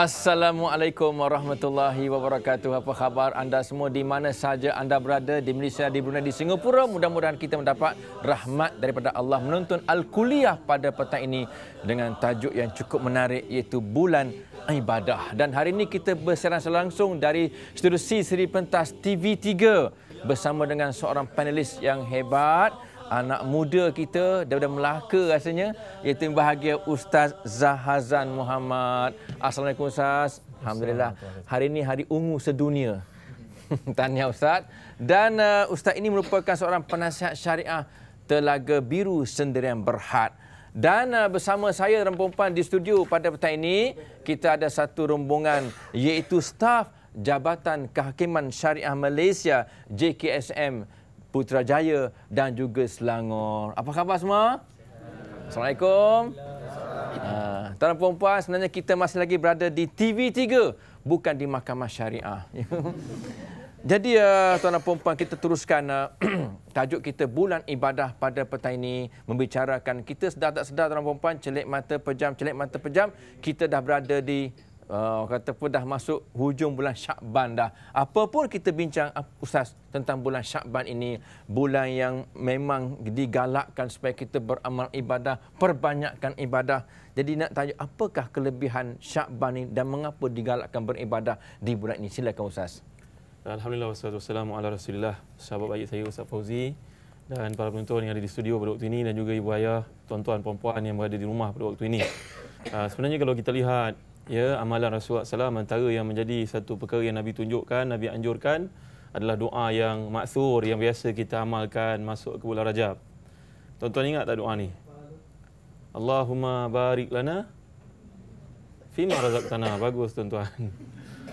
Assalamualaikum warahmatullahi wabarakatuh. Apa khabar anda semua di mana sahaja anda berada di Malaysia, di Brunei, di Singapura. Mudah-mudahan kita mendapat rahmat daripada Allah menonton Al-Kuliah pada petang ini dengan tajuk yang cukup menarik iaitu Bulan Ibadah. Dan hari ini kita berserang langsung dari studio C Seri Pentas TV3 bersama dengan seorang panelis yang hebat anak muda kita daripada Melaka rasanya iaitu yang bahagia Ustaz Zahazan Muhammad. Assalamualaikum Ustaz. Alhamdulillah. Hari ini hari ungu sedunia. Tanya Ustaz. Dan uh, Ustaz ini merupakan seorang penasihat syariah Telaga Biru Sendirian Berhad. Dan uh, bersama saya dan perempuan di studio pada petang ini, kita ada satu rombongan iaitu staf Jabatan Kehakiman Syariah Malaysia JKSM Putrajaya dan juga Selangor. Apa khabar semua? Assalamualaikum. Ha, tuan puan-puan, sebenarnya kita masih lagi berada di TV3 bukan di Mahkamah Syariah. Jadi uh, tuan dan puan-puan, kita teruskan ah, tajuk kita Bulan Ibadah pada petang ini membicarakan kita sedar tak sedar tuan dan puan-puan, celik mata pejam, celik mata pejam, kita dah berada di uh, kata pun dah masuk hujung bulan Syakban dah. Apa pun kita bincang uh, Ustaz tentang bulan Syakban ini, bulan yang memang digalakkan supaya kita beramal ibadah, perbanyakkan ibadah. Jadi nak tanya apakah kelebihan Syakban ini dan mengapa digalakkan beribadah di bulan ini? Silakan Ustaz. Alhamdulillah wassalatu wassalamu ala Rasulillah. Sahabat baik saya Ustaz Fauzi dan para penonton yang ada di studio pada waktu ini dan juga ibu ayah, tuan-tuan, puan-puan yang berada di rumah pada waktu ini. Uh, sebenarnya kalau kita lihat ya amalan Rasulullah SAW antara yang menjadi satu perkara yang Nabi tunjukkan, Nabi anjurkan adalah doa yang maksur yang biasa kita amalkan masuk ke bulan Rajab. Tuan-tuan ingat tak doa ni? Allahumma barik lana fi ma tana Bagus tuan-tuan.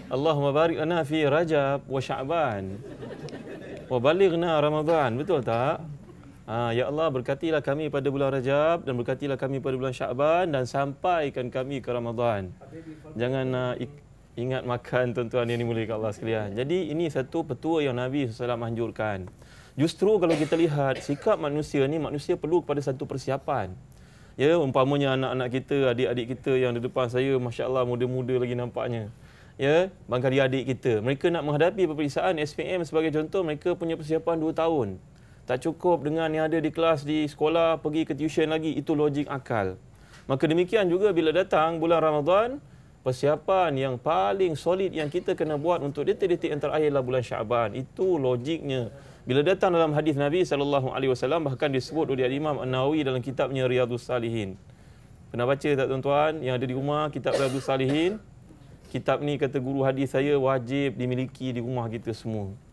Allahumma barik lana fi Rajab wa Sya'ban wa balighna Ramadan. Betul tak? Ha, ya Allah berkatilah kami pada bulan Rajab dan berkatilah kami pada bulan Syakban dan sampaikan kami ke Ramadan. Jangan uh, ingat makan tuan-tuan yang dimulai Allah sekalian. Jadi ini satu petua yang Nabi SAW anjurkan. Justru kalau kita lihat sikap manusia ni manusia perlu kepada satu persiapan. Ya, umpamanya anak-anak kita, adik-adik kita yang di depan saya, Masya Allah muda-muda lagi nampaknya. Ya, bangkali adik kita. Mereka nak menghadapi peperiksaan SPM sebagai contoh, mereka punya persiapan 2 tahun. Tak cukup dengan yang ada di kelas di sekolah pergi ke tuition lagi itu logik akal. Maka demikian juga bila datang bulan Ramadhan persiapan yang paling solid yang kita kena buat untuk detik-detik yang terakhirlah bulan Syaban itu logiknya. Bila datang dalam hadis Nabi sallallahu alaihi wasallam bahkan disebut oleh Imam An-Nawawi dalam kitabnya Riyadhus Salihin. Pernah baca tak tuan-tuan yang ada di rumah kitab Riyadhus Salihin? Kitab ni kata guru hadis saya wajib dimiliki di rumah kita semua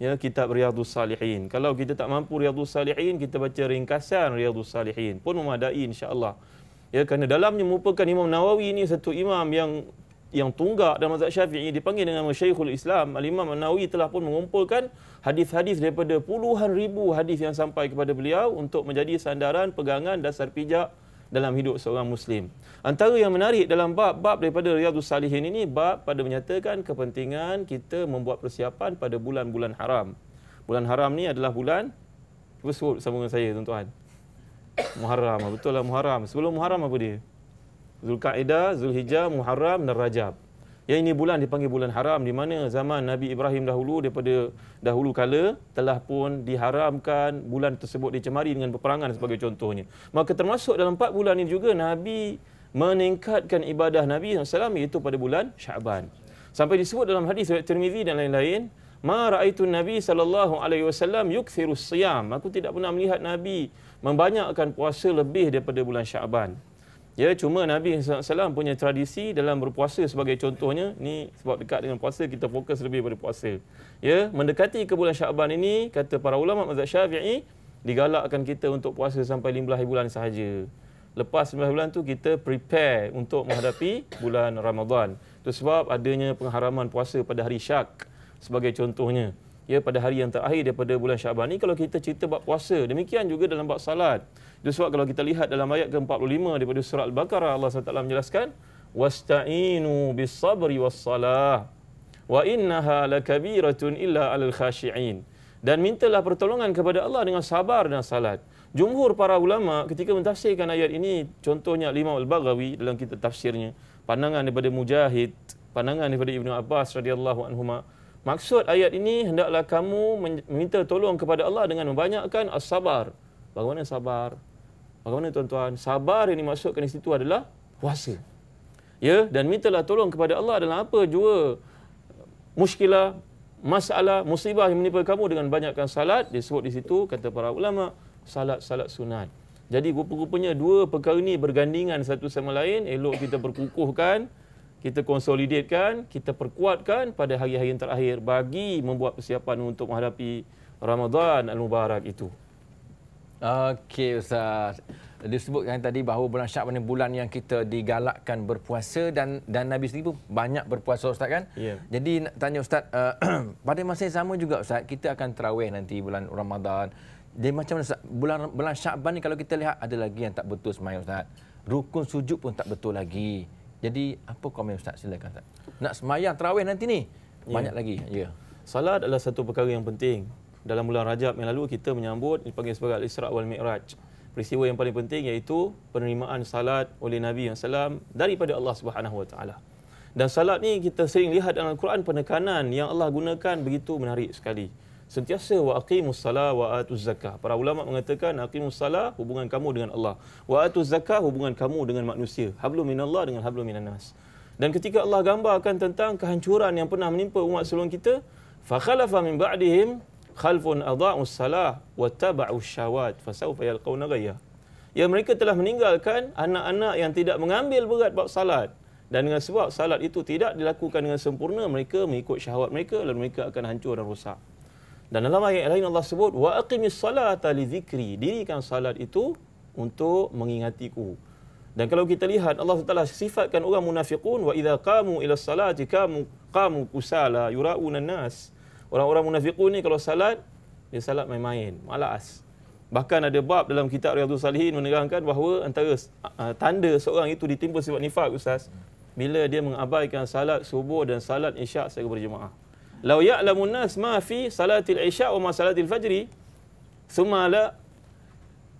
ya kitab Riyadhus Salihin. Kalau kita tak mampu Riyadhus Salihin, kita baca ringkasan Riyadhus Salihin pun memadai insya-Allah. Ya kerana dalamnya merupakan Imam Nawawi ini satu imam yang yang tunggak dalam mazhab Syafi'i dipanggil dengan Syekhul Islam. Al Imam Nawawi telah pun mengumpulkan hadis-hadis daripada puluhan ribu hadis yang sampai kepada beliau untuk menjadi sandaran pegangan dasar pijak dalam hidup seorang Muslim. Antara yang menarik dalam bab-bab daripada Riyadhus Salihin ini, bab pada menyatakan kepentingan kita membuat persiapan pada bulan-bulan haram. Bulan haram ni adalah bulan, cuba sebut sama dengan saya tuan-tuan. Muharram, betul lah Muharram. Sebelum Muharram apa dia? Zulkaidah, Zulhijjah, Muharram dan Rajab. Ya ini bulan dipanggil bulan haram di mana zaman Nabi Ibrahim dahulu daripada dahulu kala telah pun diharamkan bulan tersebut dicemari dengan peperangan sebagai contohnya. Maka termasuk dalam empat bulan ini juga Nabi meningkatkan ibadah Nabi SAW iaitu pada bulan Syaban. Sampai disebut dalam hadis riwayat Tirmizi dan lain-lain, "Ma ra'aitu Nabi sallallahu alaihi wasallam yukthiru siyam." Aku tidak pernah melihat Nabi membanyakkan puasa lebih daripada bulan Syaban. Ya, cuma Nabi SAW punya tradisi dalam berpuasa sebagai contohnya, ni sebab dekat dengan puasa, kita fokus lebih pada puasa. Ya, mendekati ke bulan Syaban ini, kata para ulama mazhab syafi'i, digalakkan kita untuk puasa sampai 15 bulan sahaja. Lepas 15 bulan tu kita prepare untuk menghadapi bulan Ramadan. Itu sebab adanya pengharaman puasa pada hari syak sebagai contohnya ya pada hari yang terakhir daripada bulan Syaban ni kalau kita cerita bab puasa demikian juga dalam bab salat itu sebab kalau kita lihat dalam ayat ke-45 daripada surah al-baqarah Allah SWT menjelaskan wastainu bis sabri was salah wa innaha lakabiratun illa alal khashiin dan mintalah pertolongan kepada Allah dengan sabar dan salat jumhur para ulama ketika mentafsirkan ayat ini contohnya Imam Al-Baghawi dalam kitab tafsirnya pandangan daripada Mujahid pandangan daripada Ibnu Abbas radhiyallahu anhuma Maksud ayat ini hendaklah kamu meminta tolong kepada Allah dengan membanyakkan as-sabar. Bagaimana sabar? Bagaimana tuan-tuan? Sabar yang dimaksudkan di situ adalah puasa. Ya, dan mintalah tolong kepada Allah dalam apa jua muskilah, masalah, musibah yang menimpa kamu dengan banyakkan salat. Disebut di situ, kata para ulama, salat-salat sunat. Jadi rupa-rupanya dua perkara ini bergandingan satu sama lain. Elok kita berkukuhkan kita konsolidatkan, kita perkuatkan pada hari-hari yang terakhir bagi membuat persiapan untuk menghadapi Ramadan Al-Mubarak itu. Okey Ustaz. Disebutkan tadi bahawa bulan Syak ini bulan yang kita digalakkan berpuasa dan dan Nabi sendiri pun banyak berpuasa Ustaz kan? Yeah. Jadi nak tanya Ustaz, uh, pada masa yang sama juga Ustaz, kita akan terawih nanti bulan Ramadan. Jadi macam mana Ustaz? Bulan, bulan Syakban ni kalau kita lihat ada lagi yang tak betul semayang Ustaz. Rukun sujud pun tak betul lagi. Jadi apa komen Ustaz? Silakan Ustaz. Nak semayang terawih nanti ni? Ya. Banyak lagi. Ya. Salat adalah satu perkara yang penting. Dalam bulan Rajab yang lalu kita menyambut dipanggil sebagai Al-Isra' wal-Mi'raj. Peristiwa yang paling penting iaitu penerimaan salat oleh Nabi yang salam daripada Allah Subhanahu Wa Taala. Dan salat ni kita sering lihat dalam Al-Quran penekanan yang Allah gunakan begitu menarik sekali sentiasa wa aqimus sala wa atuz zakah. Para ulama mengatakan aqimus sala hubungan kamu dengan Allah, wa atuz zakah hubungan kamu dengan manusia. Hablum minallah dengan hablum minannas. Dan ketika Allah gambarkan tentang kehancuran yang pernah menimpa umat sebelum kita, fa khalafa min ba'dihim khalfun adha'us sala wa taba'u syawat fasawfa yalqawna ghayya. Ya mereka telah meninggalkan anak-anak yang tidak mengambil berat bab salat dan dengan sebab salat itu tidak dilakukan dengan sempurna mereka mengikut syahwat mereka lalu mereka akan hancur dan rosak. Dan dalam ayat lain Allah sebut wa aqimis salata li dzikri. Dirikan salat itu untuk mengingatiku. Dan kalau kita lihat Allah Taala sifatkan orang munafiqun wa idza qamu ila salati kamu qamu kusala yurauna nas. Orang-orang munafiqun ni kalau salat dia salat main-main, malas. Bahkan ada bab dalam kitab Riyadhus Salihin menerangkan bahawa antara uh, tanda seorang itu ditimpa sifat nifak, Ustaz, bila dia mengabaikan salat subuh dan salat isyak secara berjemaah law ya'lamu an-nas ma fi salati al-isha wa ma salati al-fajri thumma la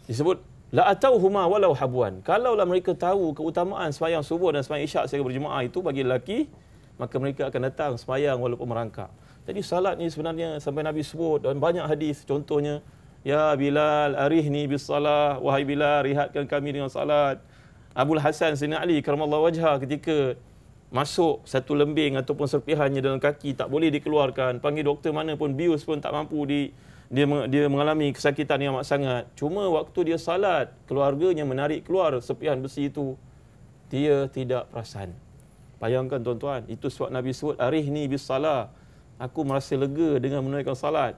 disebut la atauhuma walau habuan kalaulah mereka tahu keutamaan sembahyang subuh dan sembahyang isyak secara berjemaah itu bagi lelaki maka mereka akan datang sembahyang walaupun merangkak jadi salat ni sebenarnya sampai Nabi sebut dan banyak hadis contohnya ya bilal arihni bis salah wahai bilal rihatkan kami dengan salat Abul Hasan Sayyidina Ali karamallahu wajha ketika masuk satu lembing ataupun serpihannya dalam kaki tak boleh dikeluarkan panggil doktor mana pun bius pun tak mampu di dia dia mengalami kesakitan yang amat sangat cuma waktu dia salat keluarganya menarik keluar serpihan besi itu dia tidak perasan bayangkan tuan-tuan itu suat nabi sebut arih ni bis salat aku merasa lega dengan menunaikan salat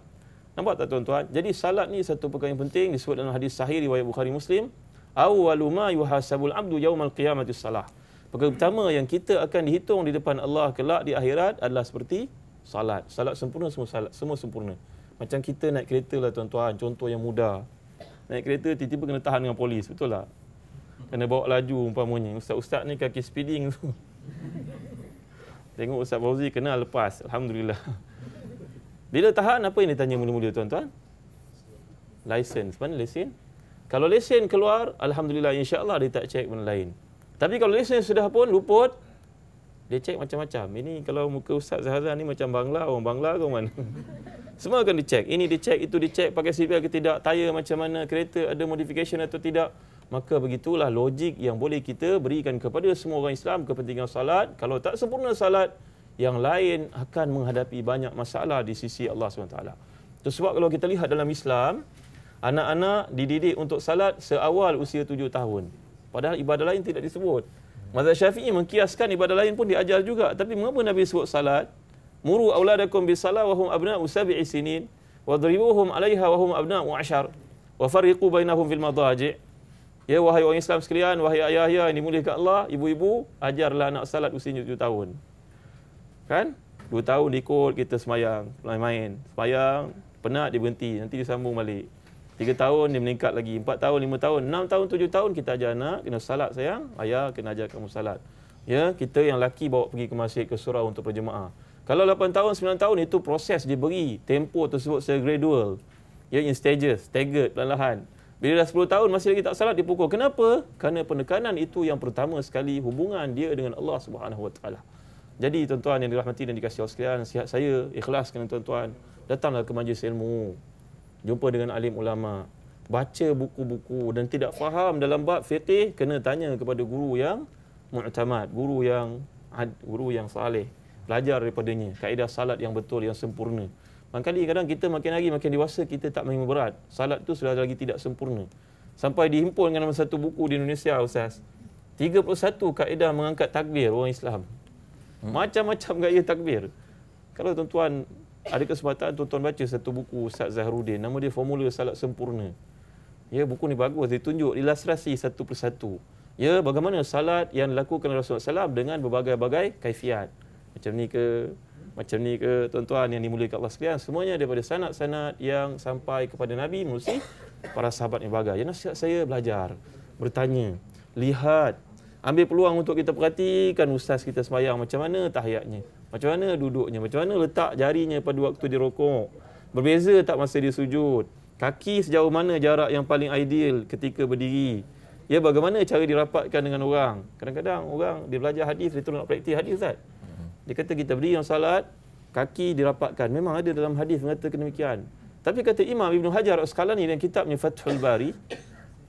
nampak tak tuan-tuan jadi salat ni satu perkara yang penting disebut dalam hadis sahih riwayat Bukhari Muslim awwalu ma yuhasabul abdu yaumal qiyamati salat Perkara pertama yang kita akan dihitung di depan Allah kelak di akhirat adalah seperti salat. Salat sempurna semua salat, semua sempurna. Macam kita naik kereta lah tuan-tuan, contoh yang mudah. Naik kereta tiba-tiba kena tahan dengan polis, betul tak? Kena bawa laju umpamanya. Ustaz-ustaz ni kaki speeding tu. Tengok Ustaz Fauzi kena lepas, alhamdulillah. Bila tahan apa yang ditanya mula-mula tuan-tuan? License, mana lesen? Kalau lesen keluar, alhamdulillah insya-Allah dia tak check benda lain. Tapi kalau lesen sudah pun luput, dia cek macam-macam. Ini kalau muka Ustaz Zahazan ni macam Bangla, orang Bangla ke mana? Semua akan dicek. Ini dicek, itu dicek, pakai CPL ke tidak, tayar macam mana, kereta ada modification atau tidak. Maka begitulah logik yang boleh kita berikan kepada semua orang Islam kepentingan salat. Kalau tak sempurna salat, yang lain akan menghadapi banyak masalah di sisi Allah SWT. Itu sebab kalau kita lihat dalam Islam, anak-anak dididik untuk salat seawal usia tujuh tahun. Padahal ibadah lain tidak disebut. Mazhab Syafi'i mengkiaskan ibadah lain pun diajar juga. Tapi mengapa Nabi sebut salat? Muru auladakum bis salawahum abna'u sabi'i sinin wa dribuhum alaiha wa hum abna'u 'ashar wa farriqu bainahum fil madaji'. Ya wahai orang Islam sekalian, wahai ayah ayah ini mulia kat Allah, ibu-ibu ajarlah anak salat usia 7 tahun. Kan? 2 tahun ikut kita semayang, main-main. Semayang, penat dia berhenti, nanti dia sambung balik. Tiga tahun dia meningkat lagi empat tahun lima tahun enam tahun tujuh tahun kita ajar anak kena salat sayang ayah kena ajar kamu salat ya kita yang laki bawa pergi ke masjid ke surau untuk berjemaah kalau lapan tahun sembilan tahun itu proses dia beri tempo tersebut secara gradual ya in stages staggered perlahan bila dah sepuluh tahun masih lagi tak salat dipukul kenapa kerana penekanan itu yang pertama sekali hubungan dia dengan Allah Subhanahu Wa jadi tuan-tuan yang dirahmati dan dikasihi sekalian sihat saya ikhlas kerana tuan-tuan datanglah ke majlis ilmu jumpa dengan alim ulama baca buku-buku dan tidak faham dalam bab fiqh kena tanya kepada guru yang mu'tamad guru yang guru yang saleh belajar daripadanya kaedah salat yang betul yang sempurna Mangkali kadang kita makin hari makin dewasa kita tak main berat. Salat tu sudah lagi tidak sempurna. Sampai dihimpun dengan nama satu buku di Indonesia Ustaz. 31 kaedah mengangkat takbir orang Islam. Hmm. Macam-macam gaya takbir. Kalau tuan-tuan ada kesempatan tuan-tuan baca satu buku Ustaz Zahrudin nama dia formula salat sempurna ya buku ni bagus dia tunjuk ilustrasi satu persatu ya bagaimana salat yang dilakukan Rasulullah SAW dengan berbagai-bagai kaifiat macam ni ke macam ni ke tuan-tuan yang dimuliakan Allah sekalian semuanya daripada sanad-sanad yang sampai kepada Nabi melalui para sahabat yang bagai ya nasihat saya belajar bertanya lihat Ambil peluang untuk kita perhatikan ustaz kita semayang macam mana tahiyatnya. Macam mana duduknya? Macam mana letak jarinya pada waktu dia rokok? Berbeza tak masa dia sujud? Kaki sejauh mana jarak yang paling ideal ketika berdiri? Ya bagaimana cara dirapatkan dengan orang? Kadang-kadang orang dia belajar hadis, dia terus nak praktik hadis Ustaz. Dia kata kita berdiri dalam salat, kaki dirapatkan. Memang ada dalam hadis mengatakan demikian. Tapi kata Imam Ibn Hajar Asqalani dalam kitabnya Fathul Bari,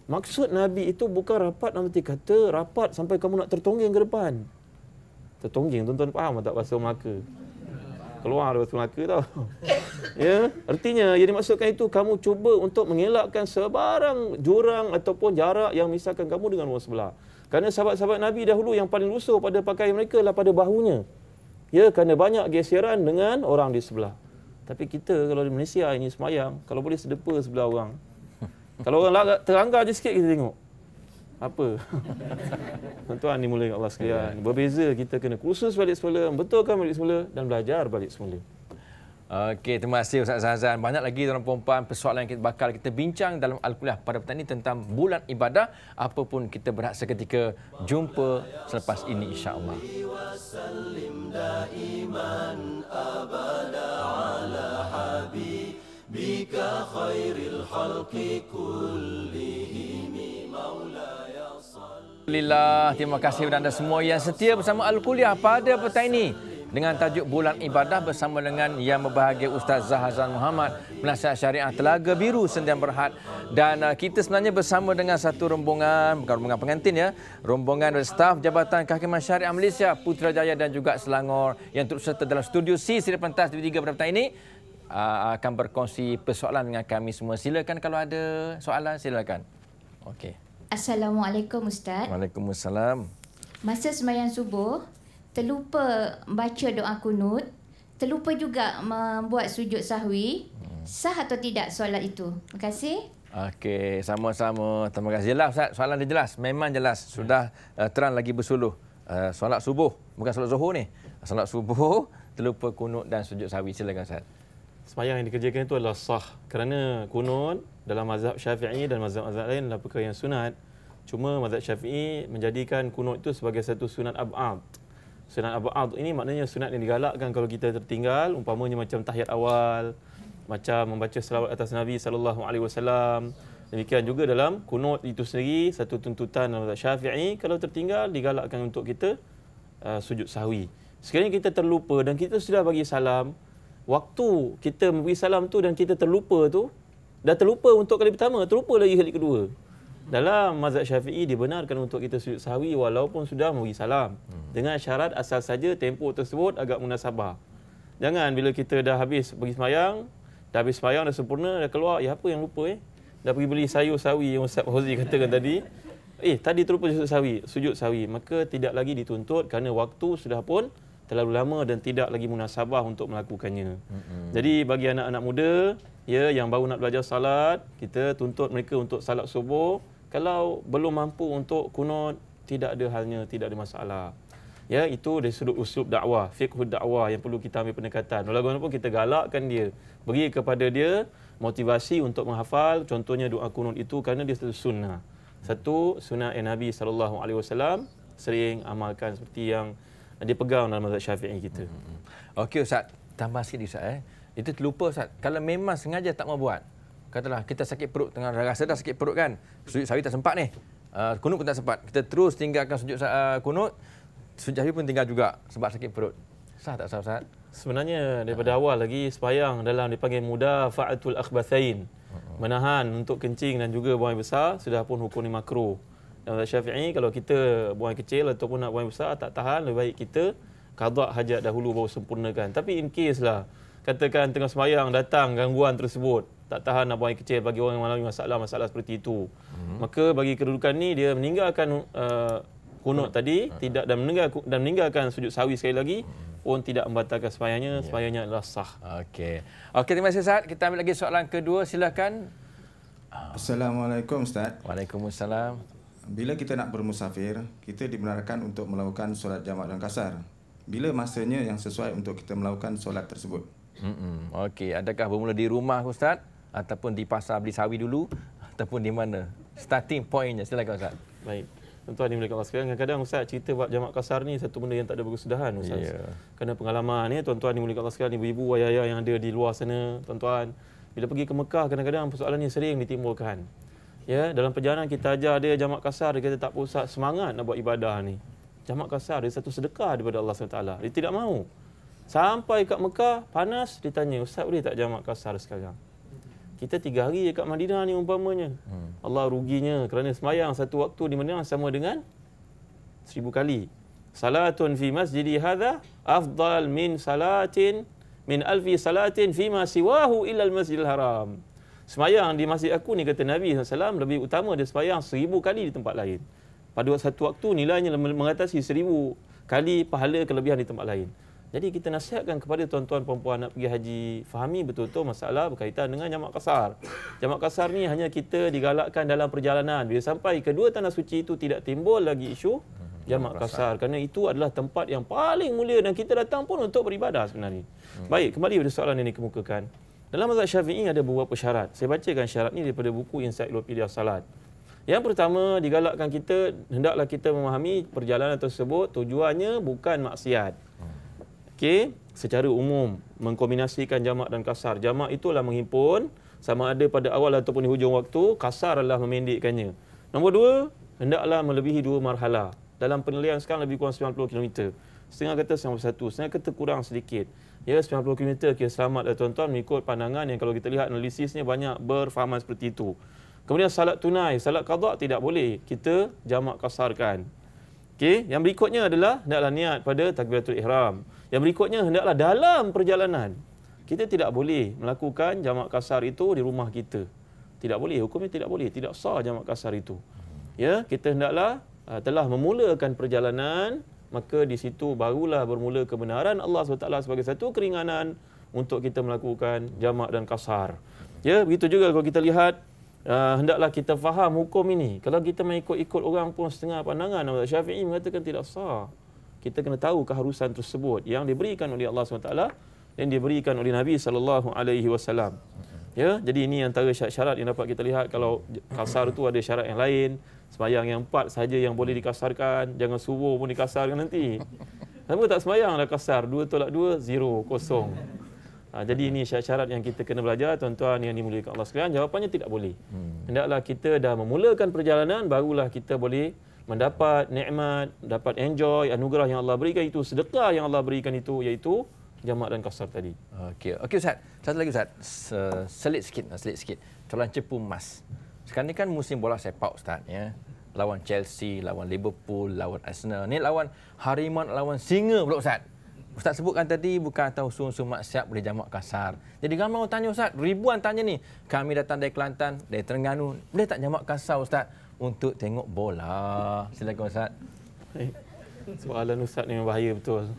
maksud Nabi itu bukan rapat nanti kata rapat sampai kamu nak tertonggeng ke depan tertongging tuan-tuan faham tak bahasa Melaka keluar dari bahasa Melaka tau ya artinya yang dimaksudkan itu kamu cuba untuk mengelakkan sebarang jurang ataupun jarak yang misalkan kamu dengan orang sebelah kerana sahabat-sahabat Nabi dahulu yang paling rusuh pada pakaian mereka adalah pada bahunya ya kerana banyak geseran dengan orang di sebelah tapi kita kalau di Malaysia ini semayang kalau boleh sedepa sebelah orang kalau orang terlanggar je sikit kita tengok apa? Tuan-tuan ni mula Allah sekalian. Yeah. Ya. Berbeza kita kena kursus balik semula, betulkan balik semula dan belajar balik semula. Okey, terima kasih Ustaz Hazan. Banyak lagi tuan perempuan persoalan yang kita bakal kita bincang dalam Al-Quliah pada petang ini tentang bulan ibadah. Apapun kita berhak seketika jumpa selepas ini insyaAllah. Daiman Alhamdulillah, terima kasih kepada anda semua yang setia bersama Al-Kuliah pada petang ini dengan tajuk Bulan Ibadah bersama dengan yang berbahagia Ustaz Zahazan Muhammad, penasihat syariah Telaga Biru Sendian Berhad. Dan uh, kita sebenarnya bersama dengan satu rombongan, bukan rombongan pengantin ya, rombongan dari staf Jabatan Kehakiman Syariah Malaysia, Putrajaya dan juga Selangor yang turut serta dalam studio C, Seri Pentas 23 pada petang ini uh, akan berkongsi persoalan dengan kami semua. Silakan kalau ada soalan, silakan. Okey. Assalamualaikum Ustaz. Waalaikumsalam. Masa semayang subuh, terlupa baca doa kunut, terlupa juga membuat sujud sahwi. Hmm. Sah atau tidak solat itu? Terima kasih. Okey, sama-sama. Terima kasih. Jelas Ustaz, soalan dia jelas. Memang jelas. Sudah uh, terang lagi bersuluh. Uh, solat subuh, bukan solat zuhur ni. Solat subuh, terlupa kunut dan sujud sahwi. Silakan Ustaz semayang yang dikerjakan itu adalah sah kerana kunun dalam mazhab syafi'i dan mazhab-mazhab lain adalah perkara yang sunat cuma mazhab syafi'i menjadikan kunun itu sebagai satu sunat ab'ad sunat ab'ad ini maknanya sunat yang digalakkan kalau kita tertinggal umpamanya macam tahiyat awal macam membaca selawat atas Nabi sallallahu alaihi wasallam demikian juga dalam kunut itu sendiri satu tuntutan dalam mazhab Syafi'i kalau tertinggal digalakkan untuk kita uh, sujud sahwi sekiranya kita terlupa dan kita sudah bagi salam waktu kita memberi salam tu dan kita terlupa tu dah terlupa untuk kali pertama terlupa lagi kali kedua dalam mazhab syafi'i dibenarkan untuk kita sujud sahwi walaupun sudah memberi salam hmm. dengan syarat asal saja tempoh tersebut agak munasabah jangan bila kita dah habis pergi semayang dah habis semayang dah sempurna dah keluar ya apa yang lupa eh dah pergi beli sayur sawi yang Ustaz Fauzi katakan tadi eh tadi terlupa sujud sawi sujud sawi maka tidak lagi dituntut kerana waktu sudah pun terlalu lama dan tidak lagi munasabah untuk melakukannya. Mm-hmm. Jadi bagi anak-anak muda ya yang baru nak belajar salat, kita tuntut mereka untuk salat subuh. Kalau belum mampu untuk kunut, tidak ada halnya, tidak ada masalah. Ya, itu dari sudut usul dakwah, fiqh dakwah yang perlu kita ambil pendekatan. Walau Walaupun kita galakkan dia, beri kepada dia motivasi untuk menghafal contohnya doa kunut itu kerana dia satu sunnah. Satu sunnah Nabi sallallahu alaihi wasallam sering amalkan seperti yang dia pegang dalam mazhab syafi'i kita. Mm-hmm. Okey Ustaz, tambah sikit Ustaz. Eh. Itu terlupa Ustaz. Kalau memang sengaja tak mau buat, katalah kita sakit perut tengah rasa dah sakit perut kan, sujud sahwi tak sempat ni. Uh, kunut pun tak sempat. Kita terus tinggalkan sujud uh, kunut, sujud sahwi pun tinggal juga sebab sakit perut. Sah tak sah Ustaz? Sebenarnya daripada ha. awal lagi sepayang dalam dipanggil muda fa'atul akhbathain. Menahan untuk kencing dan juga buang air besar sudah pun hukum ni makruh. Mazhab Syafi'i kalau kita buang kecil ataupun nak buang besar tak tahan lebih baik kita qada hajat dahulu baru sempurnakan. Tapi in case lah katakan tengah semayang datang gangguan tersebut tak tahan nak buang kecil bagi orang yang mengalami masalah masalah seperti itu. Hmm. Maka bagi kedudukan ni dia meninggalkan uh, kunut hmm. tadi hmm. tidak dan meninggalkan dan meninggalkan sujud sawi sekali lagi hmm. pun tidak membatalkan sembahyangnya yeah. sembahyangnya adalah sah. Okey. Okey terima kasih Ustaz. Kita ambil lagi soalan kedua silakan. Assalamualaikum Ustaz. Waalaikumsalam bila kita nak bermusafir, kita dibenarkan untuk melakukan solat jamak dan kasar. Bila masanya yang sesuai untuk kita melakukan solat tersebut? Hmm, okey. Adakah bermula di rumah Ustaz? Ataupun di pasar beli sawi dulu? Ataupun di mana? Starting pointnya. Silakan Ustaz. Baik. Tuan-tuan di Malaysia sekarang, kadang-kadang Ustaz cerita buat jamak kasar ni satu benda yang tak ada berkesudahan Ustaz. Yeah. Kerana pengalaman ni, ya. tuan-tuan di Malaysia sekarang, ibu-ibu, ayah-ayah yang ada di luar sana, tuan-tuan. Bila pergi ke Mekah, kadang-kadang persoalan ni sering ditimbulkan. Ya, dalam perjalanan kita ajar dia jamak kasar, dia kata tak pusat semangat nak buat ibadah ni. Jamak kasar, dia satu sedekah daripada Allah SWT. Dia tidak mahu. Sampai kat Mekah, panas, ditanya Ustaz boleh tak jamak kasar sekarang? Kita tiga hari je Madinah ni umpamanya. Hmm. Allah ruginya kerana semayang satu waktu di Madinah sama dengan seribu kali. Salatun fi masjidi hadha afdal min salatin min alfi salatin fi ma siwahu illa al masjid al haram. Semayang di masjid aku ni kata Nabi SAW lebih utama dia semayang seribu kali di tempat lain. Pada satu waktu nilainya mengatasi seribu kali pahala kelebihan di tempat lain. Jadi kita nasihatkan kepada tuan-tuan perempuan nak pergi haji, fahami betul-betul masalah berkaitan dengan jamak kasar. Jamak kasar ni hanya kita digalakkan dalam perjalanan. Bila sampai kedua tanah suci itu tidak timbul lagi isu hmm, jamak kasar. Kerana itu adalah tempat yang paling mulia dan kita datang pun untuk beribadah sebenarnya. Hmm. Baik, kembali pada soalan yang dikemukakan. kemukakan. Dalam mazhab syafi'i ada beberapa syarat. Saya bacakan syarat ini daripada buku Encyclopedia Salat. Yang pertama, digalakkan kita, hendaklah kita memahami perjalanan tersebut, tujuannya bukan maksiat. Okey, secara umum, mengkombinasikan jamak dan kasar. Jamak itulah menghimpun, sama ada pada awal ataupun di hujung waktu, kasar adalah memendekkannya. Nombor dua, hendaklah melebihi dua marhalah. Dalam penilaian sekarang lebih kurang 90 km. Setengah kata 91, setengah kata kurang sedikit. Ya, 90 km. Okay, selamat eh, tuan-tuan mengikut pandangan yang kalau kita lihat analisisnya banyak berfahaman seperti itu. Kemudian salat tunai, salat qadak tidak boleh. Kita jamak kasarkan. Okay, yang berikutnya adalah hendaklah niat pada takbiratul ihram. Yang berikutnya hendaklah dalam perjalanan. Kita tidak boleh melakukan jamak kasar itu di rumah kita. Tidak boleh, hukumnya tidak boleh. Tidak sah jamak kasar itu. Ya, kita hendaklah eh, telah memulakan perjalanan maka di situ barulah bermula kebenaran Allah SWT sebagai satu keringanan untuk kita melakukan jamak dan kasar. Ya, begitu juga kalau kita lihat, uh, hendaklah kita faham hukum ini. Kalau kita mengikut-ikut orang pun setengah pandangan, Imam Syafi'i mengatakan tidak sah. Kita kena tahu keharusan tersebut yang diberikan oleh Allah SWT dan diberikan oleh Nabi sallallahu alaihi wasallam. Ya, jadi ini antara syarat-syarat yang dapat kita lihat kalau kasar itu ada syarat yang lain. Semayang yang empat saja yang boleh dikasarkan. Jangan subuh pun dikasarkan nanti. Sama tak semayang lah kasar. Dua tolak dua, zero, kosong. Ha, jadi ini syarat-syarat yang kita kena belajar. Tuan-tuan yang dimulihkan Allah sekalian, jawapannya tidak boleh. Hmm. Hendaklah kita dah memulakan perjalanan, barulah kita boleh mendapat nikmat, dapat enjoy, anugerah yang Allah berikan itu, sedekah yang Allah berikan itu, iaitu jamak dan kasar tadi. Okey, okay, Ustaz. Satu lagi Ustaz. Selit sikit, selit sikit. Terlalu cepu emas. Sekarang ni kan musim bola sepak Ustaz ya. Lawan Chelsea, lawan Liverpool, lawan Arsenal. Ni lawan Harimau lawan Singa pula Ustaz. Ustaz sebutkan tadi bukan tahu sun-sun siap boleh jamak kasar. Jadi ramai orang tanya Ustaz, ribuan tanya ni. Kami datang dari Kelantan, dari Terengganu. Boleh tak jamak kasar Ustaz untuk tengok bola? Silakan Ustaz. Eh, soalan Ustaz ni bahaya betul.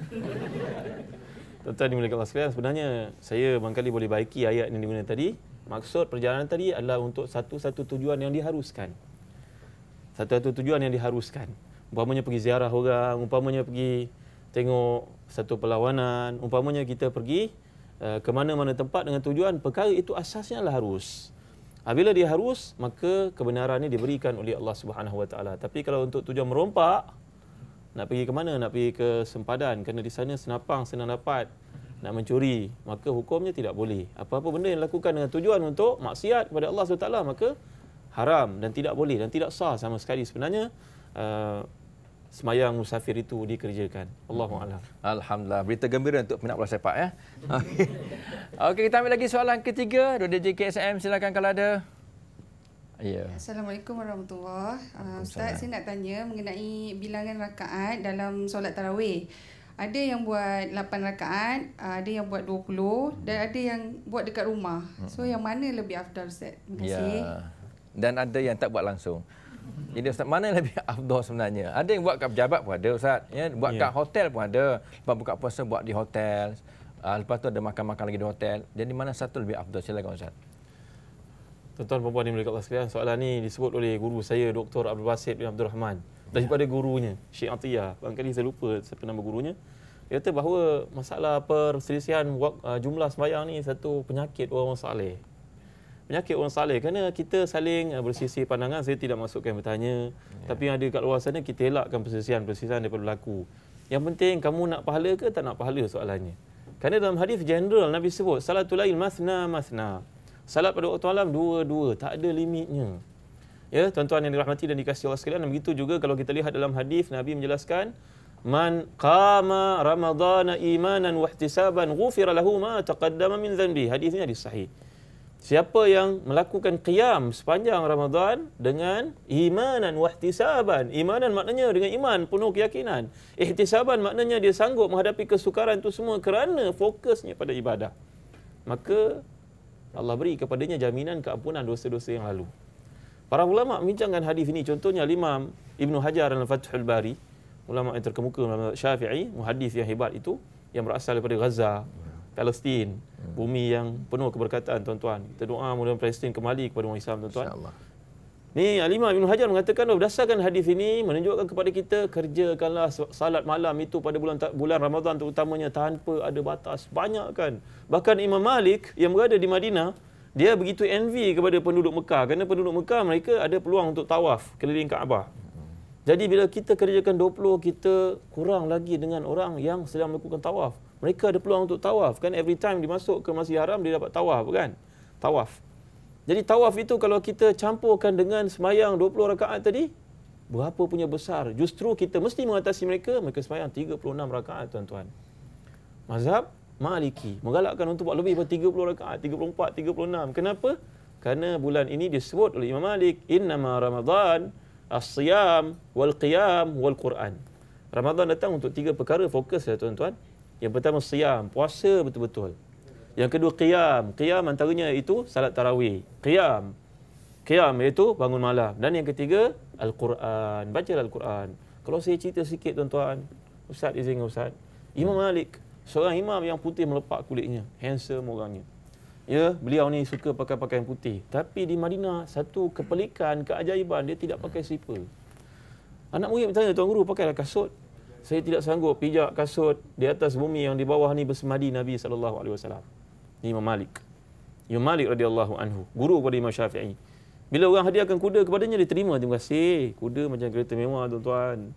Tuan-tuan di Malaikat Allah sebenarnya saya bangkali boleh baiki ayat yang digunakan tadi. Maksud perjalanan tadi adalah untuk satu-satu tujuan yang diharuskan. Satu-satu tujuan yang diharuskan. Umpamanya pergi ziarah orang, umpamanya pergi tengok satu perlawanan, umpamanya kita pergi uh, ke mana-mana tempat dengan tujuan, perkara itu asasnya adalah harus. Ah, bila dia harus, maka kebenaran ini diberikan oleh Allah Subhanahu SWT. Tapi kalau untuk tujuan merompak, nak pergi ke mana? Nak pergi ke sempadan. Kerana di sana senapang, senang dapat nak mencuri maka hukumnya tidak boleh apa-apa benda yang dilakukan dengan tujuan untuk maksiat kepada Allah SWT maka haram dan tidak boleh dan tidak sah sama sekali sebenarnya uh, semayang musafir itu dikerjakan Allahu hmm. a'lam alhamdulillah berita gembira untuk peminat bola sepak ya okey okay, kita ambil lagi soalan ketiga Dodi JKSM silakan kalau ada Yeah. Assalamualaikum warahmatullahi wabarakatuh. Uh, Ustaz, saya nak tanya mengenai bilangan rakaat dalam solat tarawih. Ada yang buat 8 rakaat, ada yang buat 20 dan ada yang buat dekat rumah. So hmm. yang mana lebih afdal Ustaz? Terima kasih. Ya. Dan ada yang tak buat langsung. Jadi Ustaz, mana yang lebih afdal sebenarnya? Ada yang buat kat pejabat pun ada Ustaz. Ya, buat ya. kat hotel pun ada. Lepas buka puasa buat di hotel. Ah, lepas tu ada makan-makan lagi di hotel. Jadi mana satu lebih afdal? Silakan Ustaz. Tuan-tuan dan puan-puan yang sekalian, soalan ini disebut oleh guru saya, Dr. Abdul Basit bin Abdul Rahman daripada gurunya Syekh Atiyah bang kali saya lupa siapa nama gurunya dia kata bahawa masalah perselisihan ah, jumlah sembahyang ni satu penyakit orang saleh penyakit orang saleh kerana kita saling ah, bersisi pandangan saya tidak masukkan bertanya ya. tapi yang ada kat luar sana kita elakkan perselisihan-perselisihan daripada berlaku yang penting kamu nak pahala ke tak nak pahala soalannya kerana dalam hadis general Nabi sebut salatul lail masna masna salat pada waktu malam dua-dua tak ada limitnya Ya, tuan-tuan yang dirahmati dan dikasihi Allah sekalian, dan begitu juga kalau kita lihat dalam hadis Nabi menjelaskan man qama ramadhan imanan wa ihtisaban ghufira lahu ma taqaddama min dhanbi. Hadis ini hadis sahih. Siapa yang melakukan qiyam sepanjang Ramadan dengan imanan wa ihtisaban. Imanan maknanya dengan iman, penuh keyakinan. Ihtisaban maknanya dia sanggup menghadapi kesukaran itu semua kerana fokusnya pada ibadah. Maka Allah beri kepadanya jaminan keampunan dosa-dosa yang lalu. Para ulama bincangkan hadis ini contohnya Imam Ibnu Hajar dalam Fathul Bari, ulama yang terkemuka dalam Syafi'i, muhaddis yang hebat itu yang berasal daripada Gaza, Palestin, hmm. bumi yang penuh keberkatan tuan-tuan. Kita doa mudah-mudahan Palestin kembali kepada orang Islam tuan-tuan. Insya-Allah. Ni Alimah Ibn Hajar mengatakan oh, berdasarkan hadis ini menunjukkan kepada kita kerjakanlah salat malam itu pada bulan bulan Ramadan terutamanya tanpa ada batas. banyak kan Bahkan Imam Malik yang berada di Madinah dia begitu envy kepada penduduk Mekah kerana penduduk Mekah mereka ada peluang untuk tawaf keliling Kaabah. Jadi bila kita kerjakan 20 kita kurang lagi dengan orang yang sedang melakukan tawaf. Mereka ada peluang untuk tawaf kan every time dimasuk ke Masjid Haram dia dapat tawaf kan? Tawaf. Jadi tawaf itu kalau kita campurkan dengan semayang 20 rakaat tadi berapa punya besar? Justru kita mesti mengatasi mereka, mereka semayang 36 rakaat tuan-tuan. Mazhab maliki menggalakkan untuk buat lebih daripada 30 rakaat 34 36 kenapa kerana bulan ini disebut oleh Imam Malik innama ramadan as-siyam wal qiyam wal quran Ramadan datang untuk tiga perkara fokus ya tuan-tuan yang pertama siyam puasa betul-betul yang kedua qiyam qiyam antaranya itu salat tarawih qiyam qiyam iaitu bangun malam dan yang ketiga al-quran baca al-quran kalau saya cerita sikit tuan-tuan ustaz izinkan ustaz Imam Malik seorang imam yang putih melepak kulitnya handsome orangnya ya beliau ni suka pakai pakaian putih tapi di Madinah satu kepelikan keajaiban dia tidak pakai slipper anak murid bertanya tuan guru pakailah kasut saya tidak sanggup pijak kasut di atas bumi yang di bawah ni bersemadi Nabi sallallahu alaihi wasallam Ini Imam Malik Imam Malik radhiyallahu anhu guru kepada Imam Syafi'i bila orang hadiahkan kuda kepadanya dia terima terima kasih kuda macam kereta mewah tuan-tuan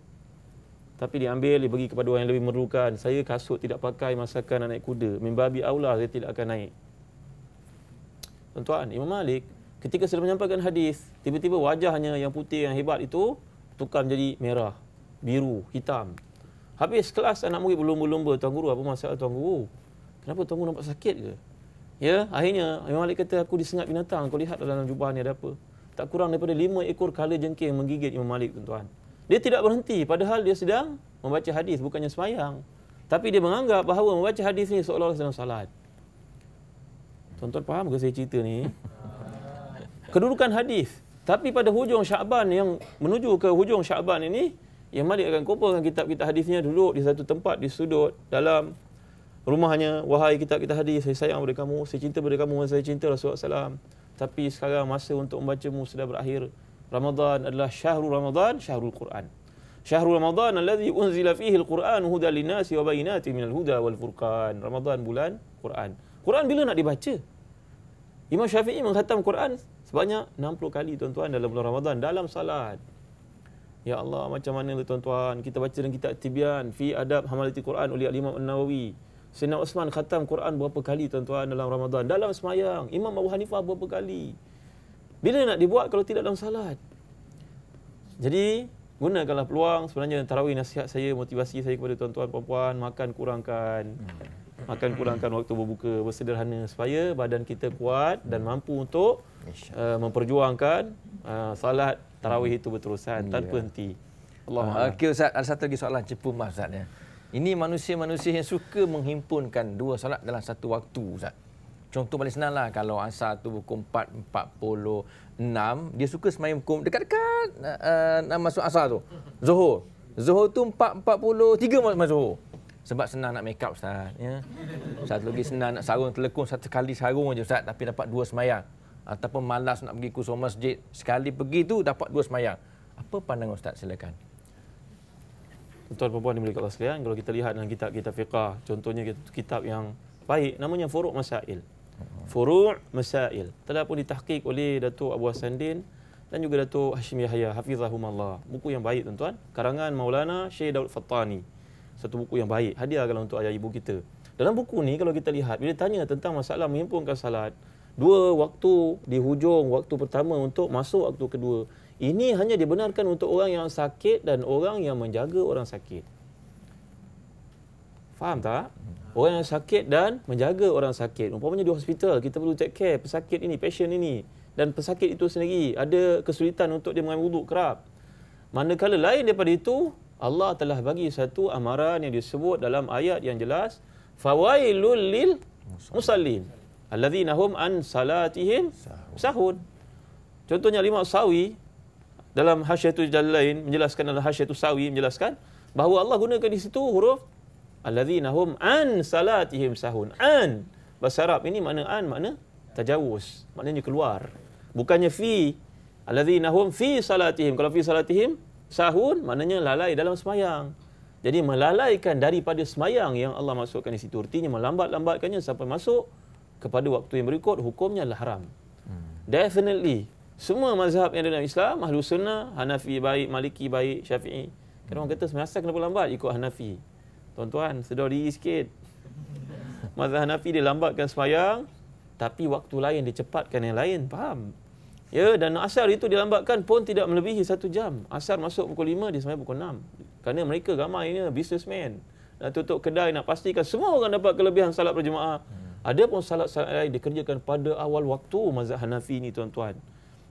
tapi diambil dibagi kepada orang yang lebih memerlukan saya kasut tidak pakai masakan anak kuda membabi aula saya tidak akan naik tuan-tuan Imam Malik ketika sedang menyampaikan hadis tiba-tiba wajahnya yang putih yang hebat itu tukar menjadi merah biru hitam habis kelas anak murid berlumba-lumba tuan guru apa masalah tuan guru kenapa tuan guru nampak sakit ke ya akhirnya Imam Malik kata aku disengat binatang kau lihat dalam jubah ni ada apa tak kurang daripada lima ekor kala jengking menggigit Imam Malik tuan-tuan dia tidak berhenti padahal dia sedang membaca hadis bukannya semayang. Tapi dia menganggap bahawa membaca hadis ni seolah-olah sedang salat. Tonton tuan faham ke saya cerita ni? Kedudukan hadis. Tapi pada hujung Syaban yang menuju ke hujung Syaban ini, yang Malik akan kumpulkan kitab-kitab hadisnya duduk di satu tempat di sudut dalam rumahnya wahai kitab-kitab hadis saya sayang pada kamu saya cinta pada kamu saya cinta Rasulullah sallam tapi sekarang masa untuk membacamu sudah berakhir رمضان الله شهر رمضان شهر القرآن شهر رمضان الذي أنزل فيه القرآن هدى للناس وبينات huda الهدى والفرقان Ramadhan bulan Quran. Quran bila nak dibaca Imam Syafi'i menghatam Quran sebanyak 60 kali tuan-tuan dalam bulan Ramadhan dalam salat. Ya Allah macam mana lah tuan-tuan kita baca dalam kitab Tibyan fi adab hamalati Quran oleh Imam An-Nawawi. Sayyidina Uthman khatam Quran berapa kali tuan-tuan dalam Ramadan dalam semayang. Imam Abu Hanifah berapa kali? Bila nak dibuat kalau tidak dalam salat? Jadi, gunakanlah peluang sebenarnya tarawih nasihat saya, motivasi saya kepada tuan-tuan, puan-puan, makan kurangkan. Hmm. Makan kurangkan waktu berbuka, bersederhana supaya badan kita kuat dan mampu untuk uh, memperjuangkan uh, salat tarawih itu berterusan hmm. tanpa ya. henti. Allah. Ah. Okey Ustaz, ada satu lagi soalan cepu mazhab ya. Ini manusia-manusia yang suka menghimpunkan dua salat dalam satu waktu Ustaz. Contoh paling senang lah kalau Ansa tu pukul 4.46, dia suka semayang pukul dekat-dekat uh, masuk Ansa tu. Zohor. Zohor tu 4.43 masuk Zohor. Sebab senang nak make up Ustaz. Ya? Satu lagi senang nak sarung telekun satu kali sarung aja Ustaz tapi dapat dua semayang. Ataupun malas nak pergi kusur masjid, sekali pergi tu dapat dua semayang. Apa pandangan Ustaz silakan? Tuan-tuan perempuan di Malaikat Allah sekalian, kalau kita lihat dalam kitab kita fiqah, contohnya kitab yang baik namanya Furuk Masail furu' masail telah pun ditahqiq oleh Datuk Abu Hasandin dan juga Datuk Hashim Yahya hafizahumallah buku yang baik tuan-tuan karangan Maulana Syekh Daud Fattani satu buku yang baik hadiah kalau untuk ayah ibu kita dalam buku ni kalau kita lihat bila tanya tentang masalah menyempurnakan salat dua waktu di hujung waktu pertama untuk masuk waktu kedua ini hanya dibenarkan untuk orang yang sakit dan orang yang menjaga orang sakit faham tak hmm orang yang sakit dan menjaga orang sakit. Umpamanya di hospital, kita perlu take care pesakit ini, patient ini. Dan pesakit itu sendiri ada kesulitan untuk dia mengambil wuduk kerap. Manakala lain daripada itu, Allah telah bagi satu amaran yang disebut dalam ayat yang jelas. Fawailul lil musallin. Alladzina hum an salatihin sahun. Contohnya lima sawi dalam hasyatu jalain menjelaskan dalam hasyatu sawi menjelaskan bahawa Allah gunakan di situ huruf alladzina hum an salatihim sahun an bahasa arab ini makna an makna tajawuz maknanya keluar bukannya fi alladzina hum fi salatihim kalau fi salatihim sahun maknanya lalai dalam semayang jadi melalaikan daripada semayang yang Allah masukkan di situ artinya melambat-lambatkannya sampai masuk kepada waktu yang berikut hukumnya adalah haram hmm. definitely semua mazhab yang ada dalam Islam ahlu sunnah Hanafi baik Maliki baik Syafi'i kan orang kata semasa kenapa lambat ikut Hanafi Tuan-tuan, sedar diri sikit. Mazhab Hanafi dia lambatkan semayang, tapi waktu lain dia cepatkan yang lain, faham? Ya, dan asar itu dilambatkan pun tidak melebihi satu jam. Asar masuk pukul lima, dia sampai pukul enam. Kerana mereka ini businessman. Nak tutup kedai, nak pastikan semua orang dapat kelebihan salat berjemaah. Hmm. Ada pun salat-salat lain dikerjakan pada awal waktu mazhab Hanafi ini, tuan-tuan.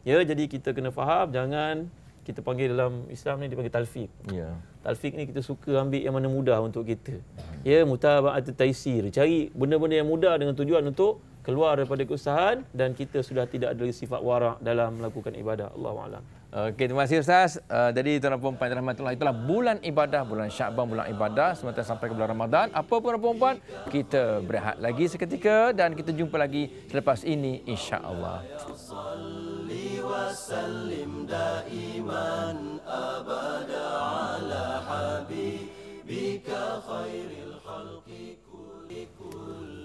Ya, jadi kita kena faham, jangan kita panggil dalam Islam ni dipanggil talfik. Ya. Talfiq ni kita suka ambil yang mana mudah untuk kita. Ya, mutaba'at taisir, cari benda-benda yang mudah dengan tujuan untuk keluar daripada kesusahan dan kita sudah tidak ada sifat warak dalam melakukan ibadah. Allah a'lam. Okey, terima kasih Ustaz. Uh, jadi tuan dan puan rahmatullah itulah bulan ibadah, bulan Syaban, bulan ibadah sementara sampai ke bulan Ramadan. Apa pun tuan puan, kita berehat lagi seketika dan kita jumpa lagi selepas ini insya-Allah.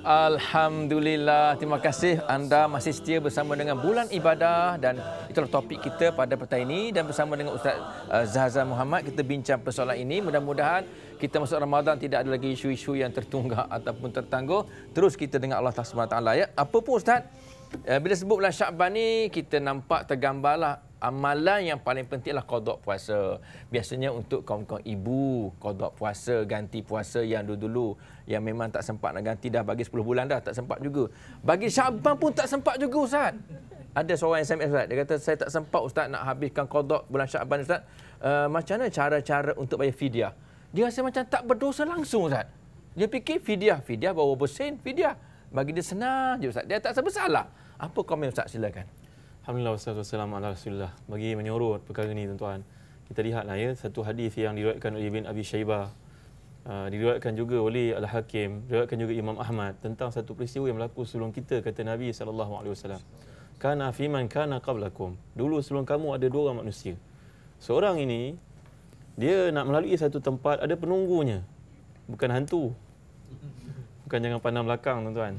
Alhamdulillah Terima kasih anda masih setia bersama dengan Bulan Ibadah Dan itulah topik kita pada petang ini Dan bersama dengan Ustaz uh, Zahazan Muhammad Kita bincang persoalan ini Mudah-mudahan kita masuk Ramadan Tidak ada lagi isu-isu yang tertunggak Ataupun tertangguh Terus kita dengar Allah Taala ya. Apa pun Ustaz Eh, bila sebutlah Syakban ni, kita nampak tergambarlah amalan yang paling penting adalah kodok puasa. Biasanya untuk kaum-kaum ibu, kodok puasa, ganti puasa yang dulu-dulu yang memang tak sempat nak ganti dah bagi 10 bulan dah, tak sempat juga. Bagi Syakban pun tak sempat juga Ustaz. Ada seorang SMS Ustaz, dia kata saya tak sempat Ustaz nak habiskan kodok bulan Syakban Ustaz. Uh, macam mana cara-cara untuk bayar fidyah? Dia rasa macam tak berdosa langsung Ustaz. Dia fikir fidyah, fidyah bawa bersin, fidyah. Bagi dia senang je Ustaz. Dia tak sebesarlah. Apa komen Ustaz silakan? Alhamdulillah wassalatu wassalamu ala Bagi menyorot perkara ini tuan-tuan. Kita lihatlah ya satu hadis yang diriwayatkan oleh Ibn Abi Shaybah. Uh, diriwayatkan juga oleh Al-Hakim, diriwayatkan juga Imam Ahmad tentang satu peristiwa yang berlaku sebelum kita kata Nabi saw. alaihi wasallam. Kana fi kana qablakum. Dulu sebelum kamu ada dua orang manusia. Seorang ini dia nak melalui satu tempat ada penunggunya. Bukan hantu. Bukan jangan pandang belakang tuan-tuan.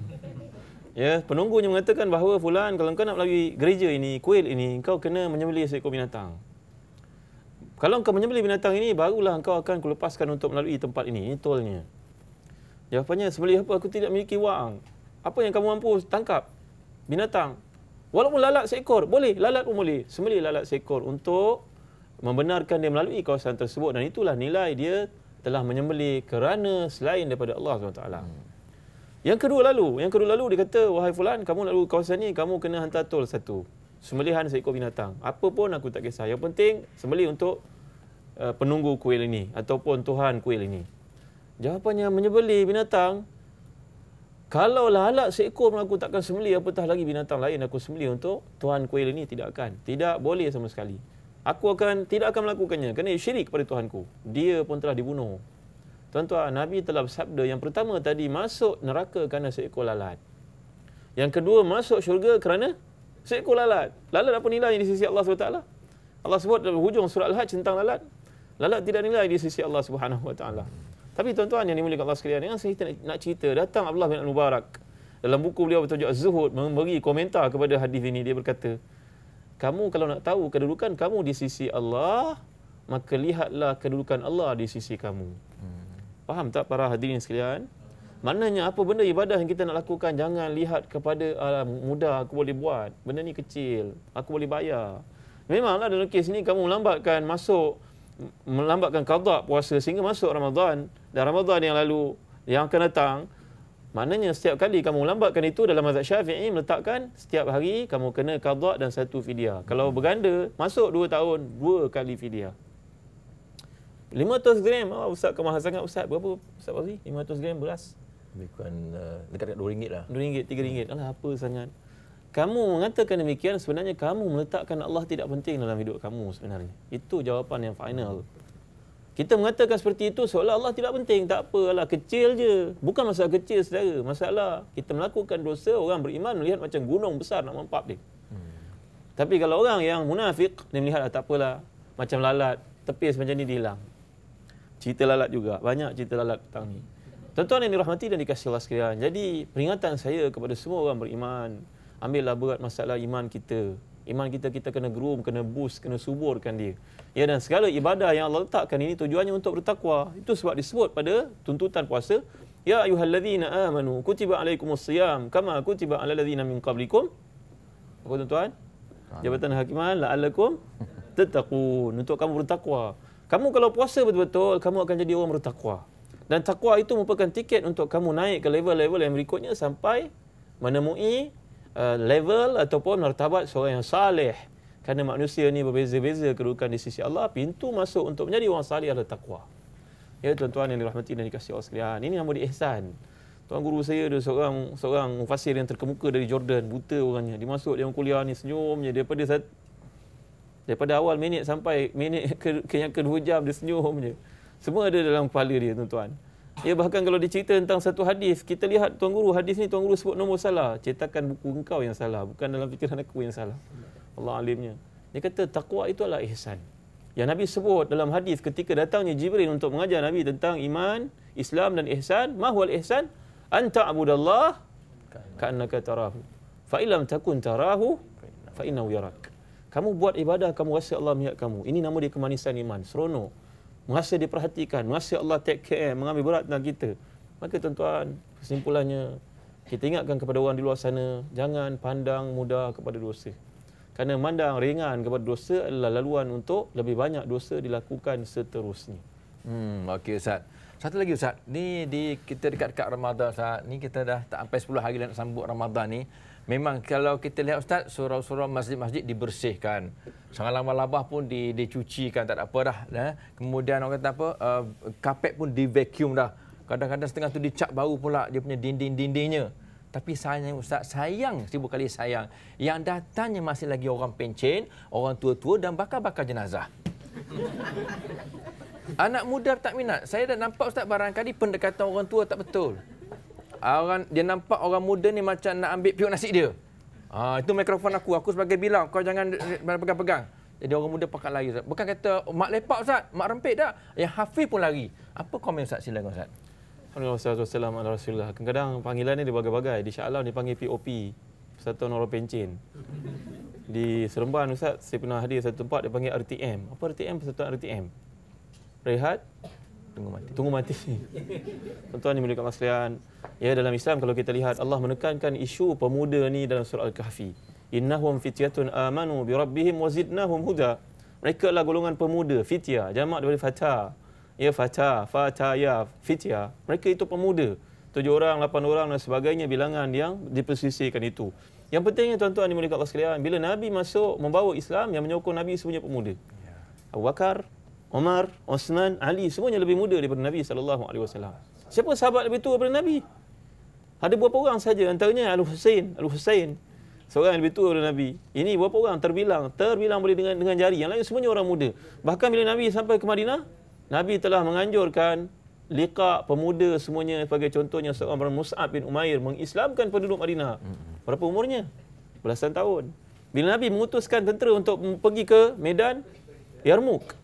Ya, penunggunya mengatakan bahawa fulan kalau kau nak melalui gereja ini, kuil ini, kau kena menyembelih seekor binatang. Kalau kau menyembelih binatang ini, barulah kau akan kelepaskan untuk melalui tempat ini. Ini tolnya. Jawapannya, sembelih apa? Aku tidak memiliki wang. Apa yang kamu mampu tangkap? Binatang. Walaupun lalat seekor, boleh. Lalat pun boleh. Sembelih lalat seekor untuk membenarkan dia melalui kawasan tersebut. Dan itulah nilai dia telah menyembelih kerana selain daripada Allah SWT. Hmm. Yang kedua lalu, yang kedua lalu dia kata, wahai fulan, kamu lalu kawasan ni, kamu kena hantar tol satu. Sembelihan seekor binatang. Apa pun aku tak kisah. Yang penting, sembelih untuk uh, penunggu kuil ini. Ataupun Tuhan kuil ini. Jawapannya, menyebeli binatang. Kalau lalat seekor pun aku takkan sembelih, apatah lagi binatang lain aku sembelih untuk Tuhan kuil ini. Tidak akan. Tidak boleh sama sekali. Aku akan tidak akan melakukannya. Kerana syirik kepada Tuhanku. Dia pun telah dibunuh. Tuan-tuan, Nabi telah bersabda yang pertama tadi masuk neraka kerana seekor lalat. Yang kedua masuk syurga kerana seekor lalat. Lalat apa nilai di sisi Allah SWT? Allah sebut dalam hujung surah Al-Hajj tentang lalat. Lalat tidak nilai di sisi Allah Subhanahu Wa Taala. Tapi tuan-tuan yang dimuliakan Allah sekalian, yang saya nak cerita, datang Abdullah bin Al-Mubarak dalam buku beliau bertajuk zuhud memberi komentar kepada hadis ini dia berkata, "Kamu kalau nak tahu kedudukan kamu di sisi Allah, maka lihatlah kedudukan Allah di sisi kamu." Faham tak para hadirin sekalian? Maknanya apa benda ibadah yang kita nak lakukan jangan lihat kepada alam mudah aku boleh buat. Benda ni kecil, aku boleh bayar. Memanglah dalam kes ni kamu melambatkan masuk melambatkan qada puasa sehingga masuk Ramadan dan Ramadan yang lalu yang akan datang maknanya setiap kali kamu melambatkan itu dalam mazhab Syafi'i meletakkan setiap hari kamu kena qada dan satu fidyah. Kalau berganda masuk dua tahun dua kali fidyah. 500 gram. Oh, Ustaz kemahal sangat Ustaz. Berapa Ustaz Fauzi? 500 gram beras. Lebih kurang uh, dekat-dekat RM2 lah. RM2, RM3. Alah apa sangat. Kamu mengatakan demikian sebenarnya kamu meletakkan Allah tidak penting dalam hidup kamu sebenarnya. Itu jawapan yang final. Kita mengatakan seperti itu seolah Allah tidak penting. Tak apa lah, kecil je. Bukan masalah kecil saudara. Masalah kita melakukan dosa, orang beriman melihat macam gunung besar nak mempap dia. Hmm. Tapi kalau orang yang munafik, dia melihat lah, tak apalah. Macam lalat, tepis macam ni, dia hilang cerita lalat juga. Banyak cerita lalat petang ni. Tuan-tuan yang dirahmati dan dikasih Allah sekalian. Jadi peringatan saya kepada semua orang beriman. Ambillah berat masalah iman kita. Iman kita, kita kena groom, kena boost, kena suburkan dia. Ya dan segala ibadah yang Allah letakkan ini tujuannya untuk bertakwa. Itu sebab disebut pada tuntutan puasa. Ya ayuhalladzina amanu kutiba alaikumusiyam kama kutiba ala ladzina min qablikum. Apa tuan-tuan? Jabatan Hakiman la'alakum tattaqun untuk kamu bertakwa. Kamu kalau puasa betul-betul, kamu akan jadi orang bertakwa. Dan takwa itu merupakan tiket untuk kamu naik ke level-level yang berikutnya sampai menemui uh, level ataupun martabat seorang yang saleh. Kerana manusia ini berbeza-beza kedudukan di sisi Allah, pintu masuk untuk menjadi orang saleh adalah takwa. Ya tuan-tuan yang dirahmati dan dikasihi Allah sekalian, ini nama di ihsan. Tuan guru saya ada seorang seorang mufasir yang terkemuka dari Jordan, buta orangnya. Dimasuk dia kuliah ni senyum je daripada Daripada awal minit sampai minit ke, ke yang kedua jam dia senyum je. Semua ada dalam kepala dia tuan-tuan. Ya bahkan kalau dicerita tentang satu hadis, kita lihat tuan guru hadis ni tuan guru sebut nombor salah, cetakan buku engkau yang salah, bukan dalam fikiran aku yang salah. Allah alimnya. Dia kata takwa itu adalah ihsan. Yang Nabi sebut dalam hadis ketika datangnya Jibril untuk mengajar Nabi tentang iman, Islam dan ihsan, mahwal ihsan? Anta abudallah ka'annaka tarahu. Fa illam takun tarahu fa innahu yarak. Kamu buat ibadah, kamu rasa Allah melihat kamu. Ini nama dia kemanisan iman. Seronok. Merasa diperhatikan. Merasa Allah take care, mengambil berat tentang kita. Maka tuan-tuan, kesimpulannya, kita ingatkan kepada orang di luar sana, jangan pandang mudah kepada dosa. Kerana pandang ringan kepada dosa adalah laluan untuk lebih banyak dosa dilakukan seterusnya. Hmm, okey Ustaz. Satu lagi Ustaz, Ini kita dekat-dekat ramadhan Ustaz, Ini kita dah tak sampai 10 hari nak sambut ramadhan ni. Memang kalau kita lihat Ustaz, surau-surau masjid-masjid dibersihkan. Sangat labah-labah pun di, dicucikan, tak ada apa dah. Eh. Kemudian orang kata apa, uh, kapet pun di-vacuum dah. Kadang-kadang setengah tu dicap bau pula dia punya dinding-dindingnya. Tapi sayang Ustaz, sayang seribu kali sayang. Yang datangnya masih lagi orang pencen, orang tua-tua dan bakar-bakar jenazah. Anak muda tak minat. Saya dah nampak Ustaz barangkali pendekatan orang tua tak betul orang dia nampak orang muda ni macam nak ambil piuk nasi dia. Ah ha, itu mikrofon aku. Aku sebagai bilang kau jangan pegang-pegang. Jadi orang muda pakat lari Ustaz. Bukan kata mak lepak Ustaz, mak rempit tak? Yang Hafiz pun lari. Apa komen Ustaz silakan Ustaz? Alhamdulillah wassalamu Rasulullah. Kadang-kadang panggilan ni dibagai bagai-bagai. Di Syaklaw dipanggil POP, Persatuan Orang Pencin. Di Seremban Ustaz, saya pernah hadir satu tempat dipanggil RTM. Apa RTM? Persatuan RTM. Rehat, tunggu mati. Tunggu mati. Tuan-tuan yang dekat maslahan, ya dalam Islam kalau kita lihat Allah menekankan isu pemuda ni dalam surah Al-Kahfi. Innahum fityatun amanu bi rabbihim wa zidnahum huda. Mereka adalah golongan pemuda, fitya, jamak daripada fata. Ya fata, fata ya fitya. Mereka itu pemuda. Tujuh orang, lapan orang dan sebagainya bilangan yang dipersisikan itu. Yang pentingnya tuan-tuan dimulakan Allah sekalian, bila Nabi masuk membawa Islam yang menyokong Nabi semuanya pemuda. Ya. Abu Bakar, Omar, Osman, Ali semuanya lebih muda daripada Nabi sallallahu alaihi wasallam. Siapa sahabat lebih tua daripada Nabi? Ada berapa orang saja antaranya Al Husain, Al Husain seorang yang lebih tua daripada Nabi. Ini berapa orang terbilang, terbilang boleh dengan dengan jari. Yang lain semuanya orang muda. Bahkan bila Nabi sampai ke Madinah, Nabi telah menganjurkan liqa pemuda semuanya sebagai contohnya seorang bernama Mus'ab bin Umair mengislamkan penduduk Madinah. Berapa umurnya? Belasan tahun. Bila Nabi mengutuskan tentera untuk pergi ke medan Yarmouk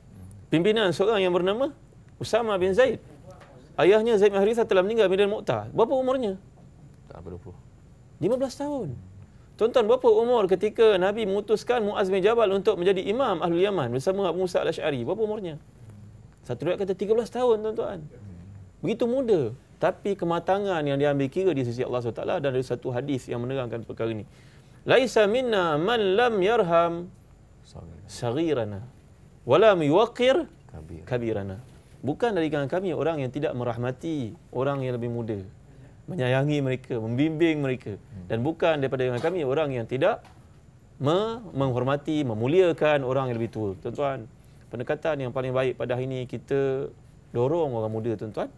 pimpinan seorang yang bernama Usama bin Zaid. Ayahnya Zaid bin Harithah telah meninggal Medan Muqtah. Berapa umurnya? Tak berapa. 15 tahun. Tonton tuan berapa umur ketika Nabi memutuskan Muaz bin Jabal untuk menjadi imam Ahlul Yaman bersama Abu Musa al-Ash'ari? Berapa umurnya? Satu riwayat kata 13 tahun, tuan-tuan. Begitu muda. Tapi kematangan yang diambil kira di sisi Allah SWT dan dari satu hadis yang menerangkan perkara ini. Laisa minna man lam yarham sagirana wala miwaqir kabirana. Bukan dari kalangan kami orang yang tidak merahmati orang yang lebih muda. Menyayangi mereka, membimbing mereka. Hmm. Dan bukan daripada kalangan kami orang yang tidak menghormati, memuliakan orang yang lebih tua. Tuan-tuan, pendekatan yang paling baik pada hari ini kita dorong orang muda, tuan-tuan.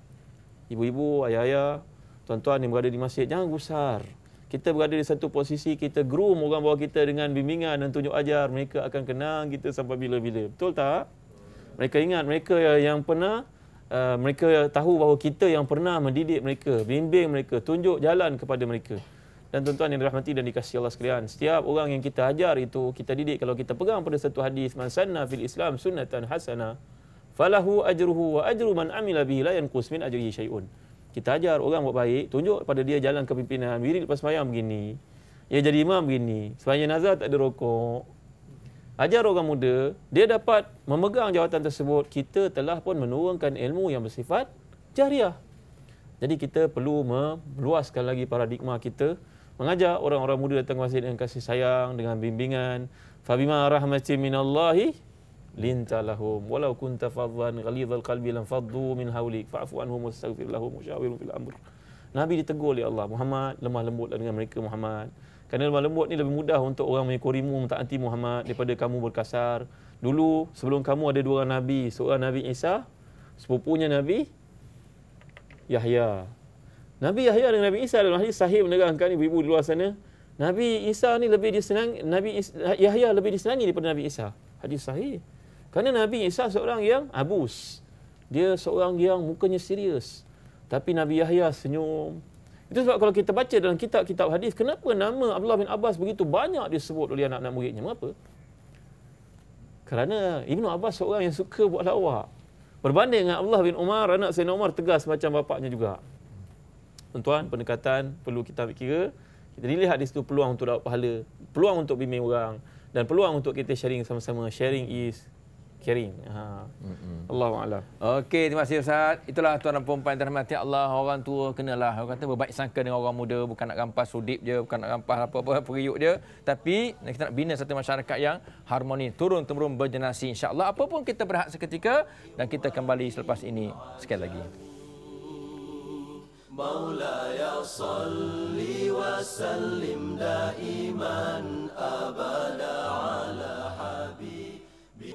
Ibu-ibu, ayah-ayah, tuan-tuan yang berada di masjid, jangan gusar kita berada di satu posisi kita groom orang bawah kita dengan bimbingan dan tunjuk ajar mereka akan kenang kita sampai bila-bila betul tak mereka ingat mereka yang pernah Uh, mereka tahu bahawa kita yang pernah mendidik mereka, bimbing mereka, tunjuk jalan kepada mereka. Dan tuan-tuan yang dirahmati dan dikasihi Allah sekalian, setiap orang yang kita ajar itu, kita didik kalau kita pegang pada satu hadis, man sanna fil Islam sunnatan hasana falahu ajruhu wa ajru man amila bihi la yanqus min ajrihi syai'un kita ajar orang buat baik, tunjuk pada dia jalan kepimpinan, wirid lepas semayang begini, dia jadi imam begini, semayang nazar tak ada rokok. Ajar orang muda, dia dapat memegang jawatan tersebut, kita telah pun menurunkan ilmu yang bersifat jariah. Jadi kita perlu meluaskan lagi paradigma kita, mengajar orang-orang muda datang ke masjid dengan kasih sayang, dengan bimbingan. Fabima rahmatin minallahi linta lahum walau kunta fadhan ghalid alqalbi lan faddu min hawlik fa'fu anhum wastaghfir lahum washawirhum fil amr Nabi ditegur oleh Allah Muhammad lemah lembut lah dengan mereka Muhammad kerana lemah lembut ni lebih mudah untuk orang mengikurimu anti Muhammad daripada kamu berkasar dulu sebelum kamu ada dua nabi seorang nabi Isa sepupunya nabi Yahya Nabi Yahya dengan Nabi Isa dalam hadis sahih menerangkan ni ibu-ibu di luar sana Nabi Isa ni lebih disenangi Nabi Yahya lebih disenangi daripada Nabi Isa hadis sahih kerana Nabi Isa seorang yang abus. Dia seorang yang mukanya serius. Tapi Nabi Yahya senyum. Itu sebab kalau kita baca dalam kitab-kitab hadis, kenapa nama Abdullah bin Abbas begitu banyak disebut oleh anak-anak muridnya? Mengapa? Kerana Ibnu Abbas seorang yang suka buat lawak. Berbanding dengan Abdullah bin Umar, anak Sayyidina Umar tegas macam bapaknya juga. Tuan-tuan, pendekatan perlu kita ambil kira. Kita dilihat di situ peluang untuk dapat pahala, peluang untuk bimbing orang dan peluang untuk kita sharing sama-sama. Sharing is caring. Ha. Hmm. Allahu a'lam. Okey, terima kasih Ustaz. Itulah tuan dan puan terhormat Allah, orang tua kenalah. Orang kata berbaik sangka dengan orang muda, bukan nak rampas sudip je, bukan nak rampas apa-apa periuk dia, tapi kita nak bina satu masyarakat yang harmoni, turun temurun bergenerasi insya-Allah. Apa pun kita berhak seketika dan kita kembali selepas ini sekali lagi. Maula ya salli wa sallim daiman abada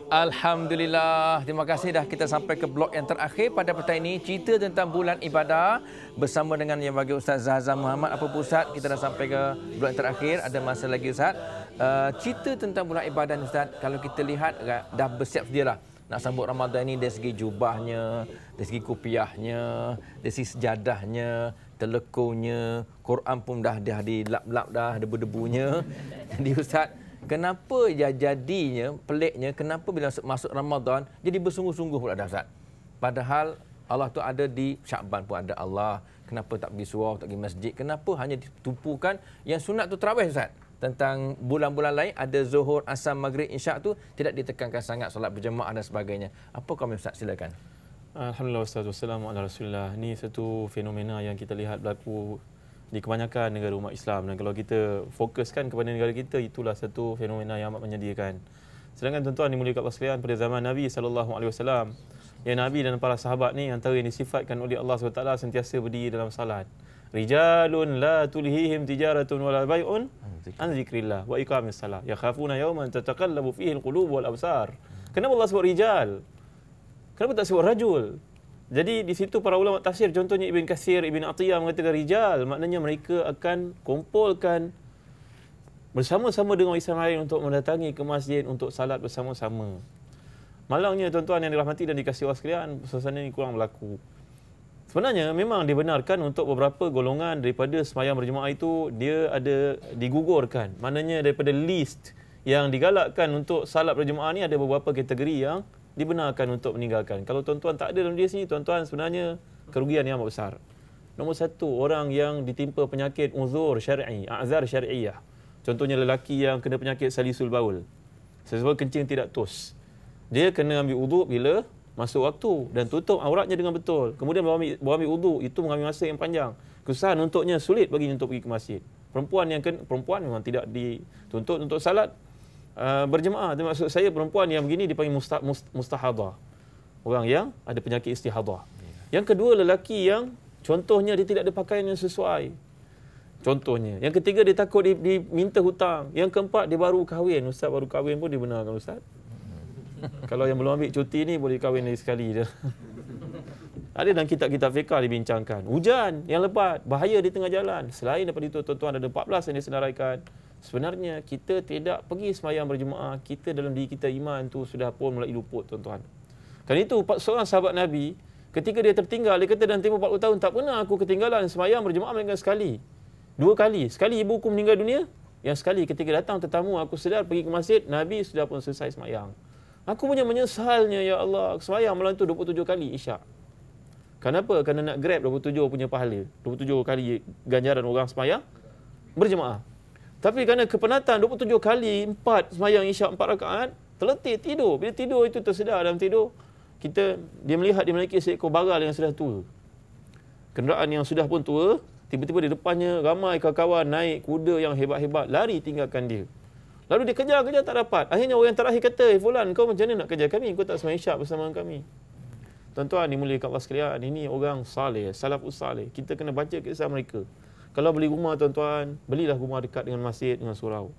Alhamdulillah. Terima kasih dah kita sampai ke blok yang terakhir pada petang ini. Cerita tentang bulan ibadah bersama dengan yang bagi Ustaz Zahazan Muhammad. Apa pusat kita dah sampai ke blok yang terakhir. Ada masa lagi Ustaz. Uh, cerita tentang bulan ibadah Ustaz. Kalau kita lihat dah bersiap sedia lah. Nak sambut Ramadan ini dari segi jubahnya, dari segi kupiahnya, dari segi sejadahnya, telekonya, Quran pun dah, dah dilap-lap dah, debu-debunya. Jadi Ustaz, kenapa ya jadinya peliknya kenapa bila masuk Ramadan jadi bersungguh-sungguh pula dah Ustaz padahal Allah tu ada di Syakban pun ada Allah kenapa tak pergi surau tak pergi masjid kenapa hanya ditumpukan? yang sunat tu terawih Ustaz tentang bulan-bulan lain ada zuhur asar, maghrib insya' tu tidak ditekankan sangat solat berjemaah dan sebagainya apa komen Ustaz silakan Alhamdulillah wassalatu wassalamu ala Rasulillah. Ini satu fenomena yang kita lihat berlaku di kebanyakan negara umat Islam dan kalau kita fokuskan kepada negara kita itulah satu fenomena yang amat menyedihkan. Sedangkan tuan-tuan dimuliakan Allah sekalian pada zaman Nabi sallallahu alaihi wasallam Ya Nabi dan para sahabat ni antara yang disifatkan oleh Allah SWT sentiasa berdiri dalam salat. Rijalun la tulihihim tijaratun wala bay'un an zikrillah wa iqamis salat. Ya khafuna yawman tataqallabu fihi al-qulub wal absar. Kenapa Allah sebut rijal? Kenapa tak sebut rajul? Jadi di situ para ulama tafsir contohnya Ibn Kathir, Ibn Atiyah mengatakan rijal maknanya mereka akan kumpulkan bersama-sama dengan orang Islam lain untuk mendatangi ke masjid untuk salat bersama-sama. Malangnya tuan-tuan yang dirahmati dan dikasihi Allah sekalian, suasana ini kurang berlaku. Sebenarnya memang dibenarkan untuk beberapa golongan daripada semayang berjemaah itu dia ada digugurkan. Maknanya daripada list yang digalakkan untuk salat berjemaah ini ada beberapa kategori yang dibenarkan untuk meninggalkan. Kalau tuan-tuan tak ada dalam dia sini, tuan-tuan sebenarnya kerugian yang amat besar. Nombor satu, orang yang ditimpa penyakit uzur syar'i, azar syar'iyah. Contohnya lelaki yang kena penyakit salisul baul. Sebab kencing tidak tos. Dia kena ambil uduk bila masuk waktu dan tutup auratnya dengan betul. Kemudian bawa ambil, bawa ambil uduk, itu mengambil masa yang panjang. Kesan untuknya sulit bagi untuk pergi ke masjid. Perempuan yang kena, perempuan memang tidak dituntut untuk salat, Eh, berjemaah itu maksud saya perempuan yang begini dipanggil musta, mustahadah. Orang yang ada penyakit istihadah. Ya. Yang kedua lelaki yang contohnya dia tidak ada pakaian yang sesuai. Contohnya. Yang ketiga dia takut diminta hutang. Yang keempat dia baru kahwin. Ustaz baru kahwin pun dibenarkan ustaz. Kalau yang belum ambil cuti ni boleh kahwin lagi sekali dia. Ada dalam kitab-kitab fiqah dibincangkan. Hujan yang lebat, bahaya di tengah jalan. Selain daripada itu, tuan-tuan ada 14 yang disenaraikan sebenarnya kita tidak pergi semayang berjemaah, kita dalam diri kita iman tu sudah pun mulai luput tuan-tuan. Kali itu seorang sahabat Nabi, ketika dia tertinggal, dia kata dalam tempoh 40 tahun, tak pernah aku ketinggalan semayang berjemaah melainkan sekali. Dua kali. Sekali ibu ibuku meninggal dunia, yang sekali ketika datang tetamu, aku sedar pergi ke masjid, Nabi sudah pun selesai semayang. Aku punya menyesalnya, Ya Allah, semayang malam itu 27 kali isyak. Kenapa? Kerana nak grab 27 punya pahala. 27 kali ganjaran orang semayang, berjemaah. Tapi kerana kepenatan 27 kali 4 semayang isyak 4 rakaat, terletih tidur. Bila tidur itu tersedar dalam tidur, kita dia melihat dia memiliki seekor baral yang sudah tua. Kenderaan yang sudah pun tua, tiba-tiba di depannya ramai kawan-kawan naik kuda yang hebat-hebat lari tinggalkan dia. Lalu dia kejar-kejar tak dapat. Akhirnya orang yang terakhir kata, hey, eh, Fulan kau macam mana nak kejar kami? Kau tak semayang isyak bersama kami. Tuan-tuan dimulihkan Allah sekalian, ini orang salih, salafus salih. Kita kena baca kisah mereka. Kalau beli rumah tuan-tuan, belilah rumah dekat dengan masjid, dengan surau.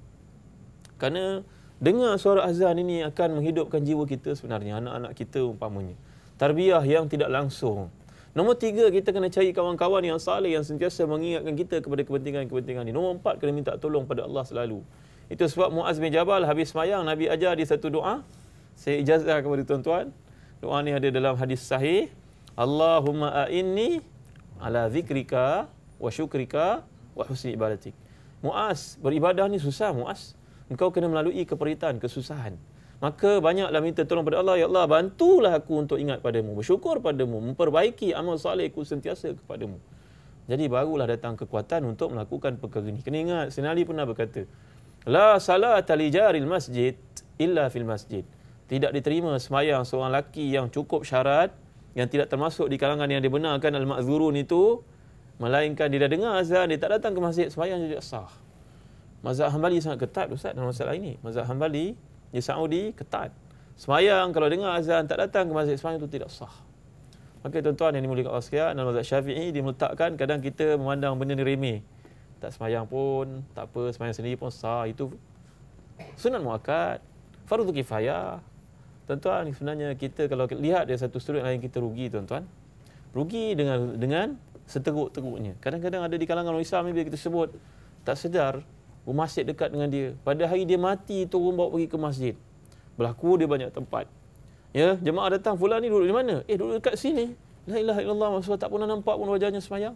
Karena dengar suara azan ini akan menghidupkan jiwa kita sebenarnya, anak-anak kita umpamanya. Tarbiyah yang tidak langsung. Nombor tiga, kita kena cari kawan-kawan yang saleh yang sentiasa mengingatkan kita kepada kepentingan-kepentingan ini. Nombor empat, kena minta tolong pada Allah selalu. Itu sebab Muaz bin Jabal habis semayang, Nabi ajar di satu doa. Saya ijazah kepada tuan-tuan. Doa ni ada dalam hadis sahih. Allahumma a'inni ala zikrika wa syukrika wa husni ibadatik. Muas, beribadah ni susah Muas. Engkau kena melalui keperitan, kesusahan. Maka banyaklah minta tolong pada Allah, ya Allah bantulah aku untuk ingat padamu, bersyukur padamu, memperbaiki amal salehku sentiasa kepadamu. Jadi barulah datang kekuatan untuk melakukan perkara ini. Kena ingat, Senali pernah berkata, La salata lijaril masjid illa fil masjid. Tidak diterima semayang seorang laki yang cukup syarat, yang tidak termasuk di kalangan yang dibenarkan al-ma'zurun itu, Melainkan dia dah dengar azan, dia tak datang ke masjid, semayang juga sah. Mazhab Hanbali sangat ketat Ustaz dalam masalah ini. Mazhab Hanbali di Saudi ketat. Semayang kalau dengar azan tak datang ke masjid semayang itu tidak sah. Maka tuan-tuan yang dimulikan Allah sekalian dalam mazhab Syafi'i dimeletakkan kadang kita memandang benda ni remeh. Tak semayang pun, tak apa, semayang sendiri pun sah. Itu sunat muakkad, fardu kifayah. Tuan-tuan sebenarnya kita kalau lihat dari satu sudut lain kita rugi tuan-tuan. Rugi dengan dengan seteruk-teruknya. Kadang-kadang ada di kalangan orang Islam ni bila kita sebut tak sedar masjid dekat dengan dia. Pada hari dia mati turun bawa pergi ke masjid. Berlaku dia banyak tempat. Ya, jemaah datang fulan ni duduk di mana? Eh duduk dekat sini. La ilaha illallah maksudnya tak pernah nampak pun wajahnya semayang.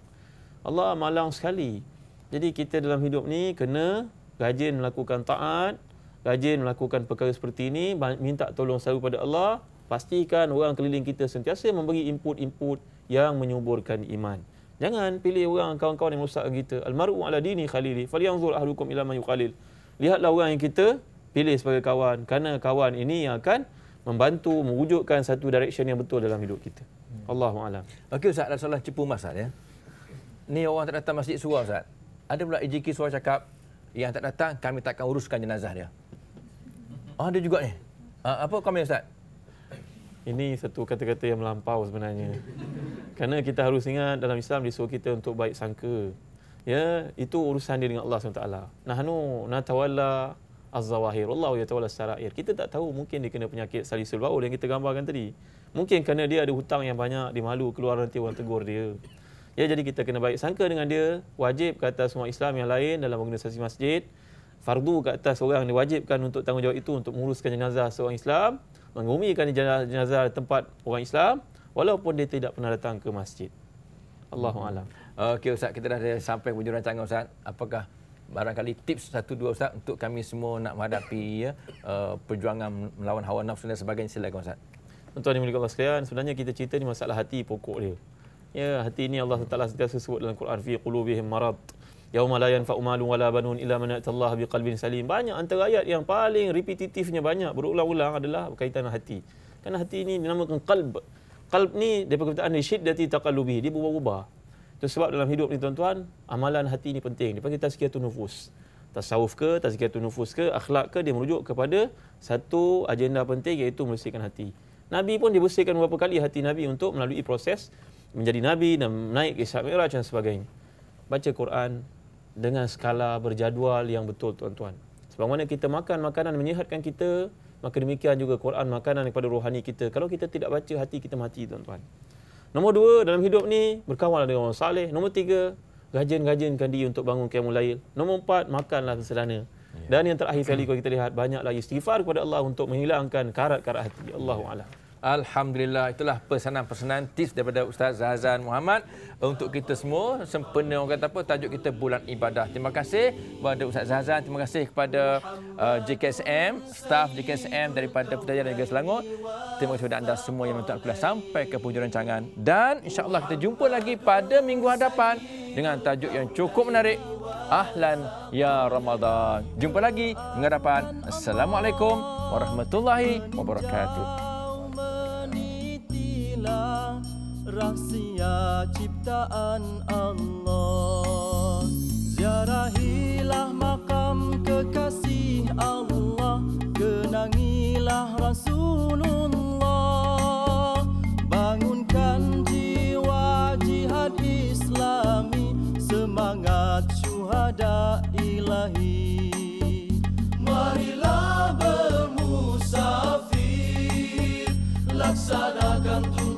Allah malang sekali. Jadi kita dalam hidup ni kena rajin melakukan taat, rajin melakukan perkara seperti ini, minta tolong selalu pada Allah, pastikan orang keliling kita sentiasa memberi input-input yang menyuburkan iman. Jangan pilih orang kawan-kawan yang merosakkan kita. Almaru ala dini khalili. Falyanzur ahlukum ila man yuqalil. Lihatlah orang yang kita pilih sebagai kawan kerana kawan ini yang akan membantu mewujudkan satu direction yang betul dalam hidup kita. Hmm. Allahu a'lam. Okey ustaz, ada soalan cepu masal ya. Ni orang tak datang masjid surau ustaz. Ada pula IJK surau cakap yang tak datang kami tak akan uruskan jenazah dia. Oh, ada juga ni. Ah, apa komen ustaz? Ini satu kata-kata yang melampau sebenarnya. Kerana kita harus ingat dalam Islam disuruh kita untuk baik sangka. Ya, itu urusan dia dengan Allah SWT. Nahnu natawalla az-zawahir. Allah ya tawalla sarair. Kita tak tahu mungkin dia kena penyakit salisul baul yang kita gambarkan tadi. Mungkin kerana dia ada hutang yang banyak, dia malu keluar nanti orang tegur dia. Ya, jadi kita kena baik sangka dengan dia. Wajib ke atas semua Islam yang lain dalam organisasi masjid. Fardu ke atas orang diwajibkan untuk tanggungjawab itu untuk menguruskan jenazah seorang Islam. Mengumumikan jenazah, jenazah tempat orang Islam walaupun dia tidak pernah datang ke masjid. Allahu hmm. alam. Okey ustaz, kita dah sampai hujung rancangan ustaz. Apakah barangkali tips satu dua ustaz untuk kami semua nak menghadapi ya, uh, perjuangan melawan hawa nafsu dan sebagainya silakan ustaz. Tuan-tuan dan Allah sekalian, sebenarnya kita cerita ni masalah hati pokok dia. Ya, hati ini Allah Taala sentiasa sebut dalam Quran fi qulubihim marad. Yauma la yanfa'u malun wala banun illa man ata biqalbin salim. Banyak antara ayat yang paling repetitifnya banyak berulang-ulang adalah berkaitan hati. Kerana hati ini dinamakan qalb. Qalb ni daripada perkataan ni syidda ti taqallubi dia berubah-ubah. Itu sebab dalam hidup ni tuan-tuan, amalan hati ni penting. Dia panggil tazkiyatun nufus. Tasawuf ke, tazkiyatun nufus ke, akhlak ke dia merujuk kepada satu agenda penting iaitu membersihkan hati. Nabi pun dibersihkan beberapa kali hati Nabi untuk melalui proses menjadi Nabi dan naik ke Isra' Mi'raj dan sebagainya. Baca Quran dengan skala berjadual yang betul tuan-tuan. Sebab mana kita makan makanan menyihatkan kita, maka demikian juga Quran makanan kepada rohani kita. Kalau kita tidak baca, hati kita mati tuan-tuan. Nombor dua, dalam hidup ni berkawan dengan orang saleh. Nombor tiga, rajin-rajinkan diri untuk bangun kiamul lail. Nombor empat, makanlah selana. Ya. Dan yang terakhir sekali kalau kita lihat, banyaklah istighfar kepada Allah untuk menghilangkan karat-karat hati. Allahu'alaikum. Ya. Alhamdulillah itulah pesanan-pesanan tips daripada Ustaz Zahzan Muhammad untuk kita semua sempena orang kata apa tajuk kita bulan ibadah. Terima kasih kepada Ustaz Zahzan. terima kasih kepada uh, JKSM, staf JKSM daripada Putrajaya dan juga Selangor. Terima kasih kepada anda semua yang menonton kuliah sampai ke penghujung rancangan dan insya-Allah kita jumpa lagi pada minggu hadapan dengan tajuk yang cukup menarik. Ahlan ya Ramadan. Jumpa lagi minggu hadapan. Assalamualaikum warahmatullahi wabarakatuh inilah rahsia ciptaan Allah Ziarahilah makam kekasih Allah Kenangilah Rasulullah Bangunkan jiwa jihad islami Semangat syuhada Marilah bermusafir Laksanakan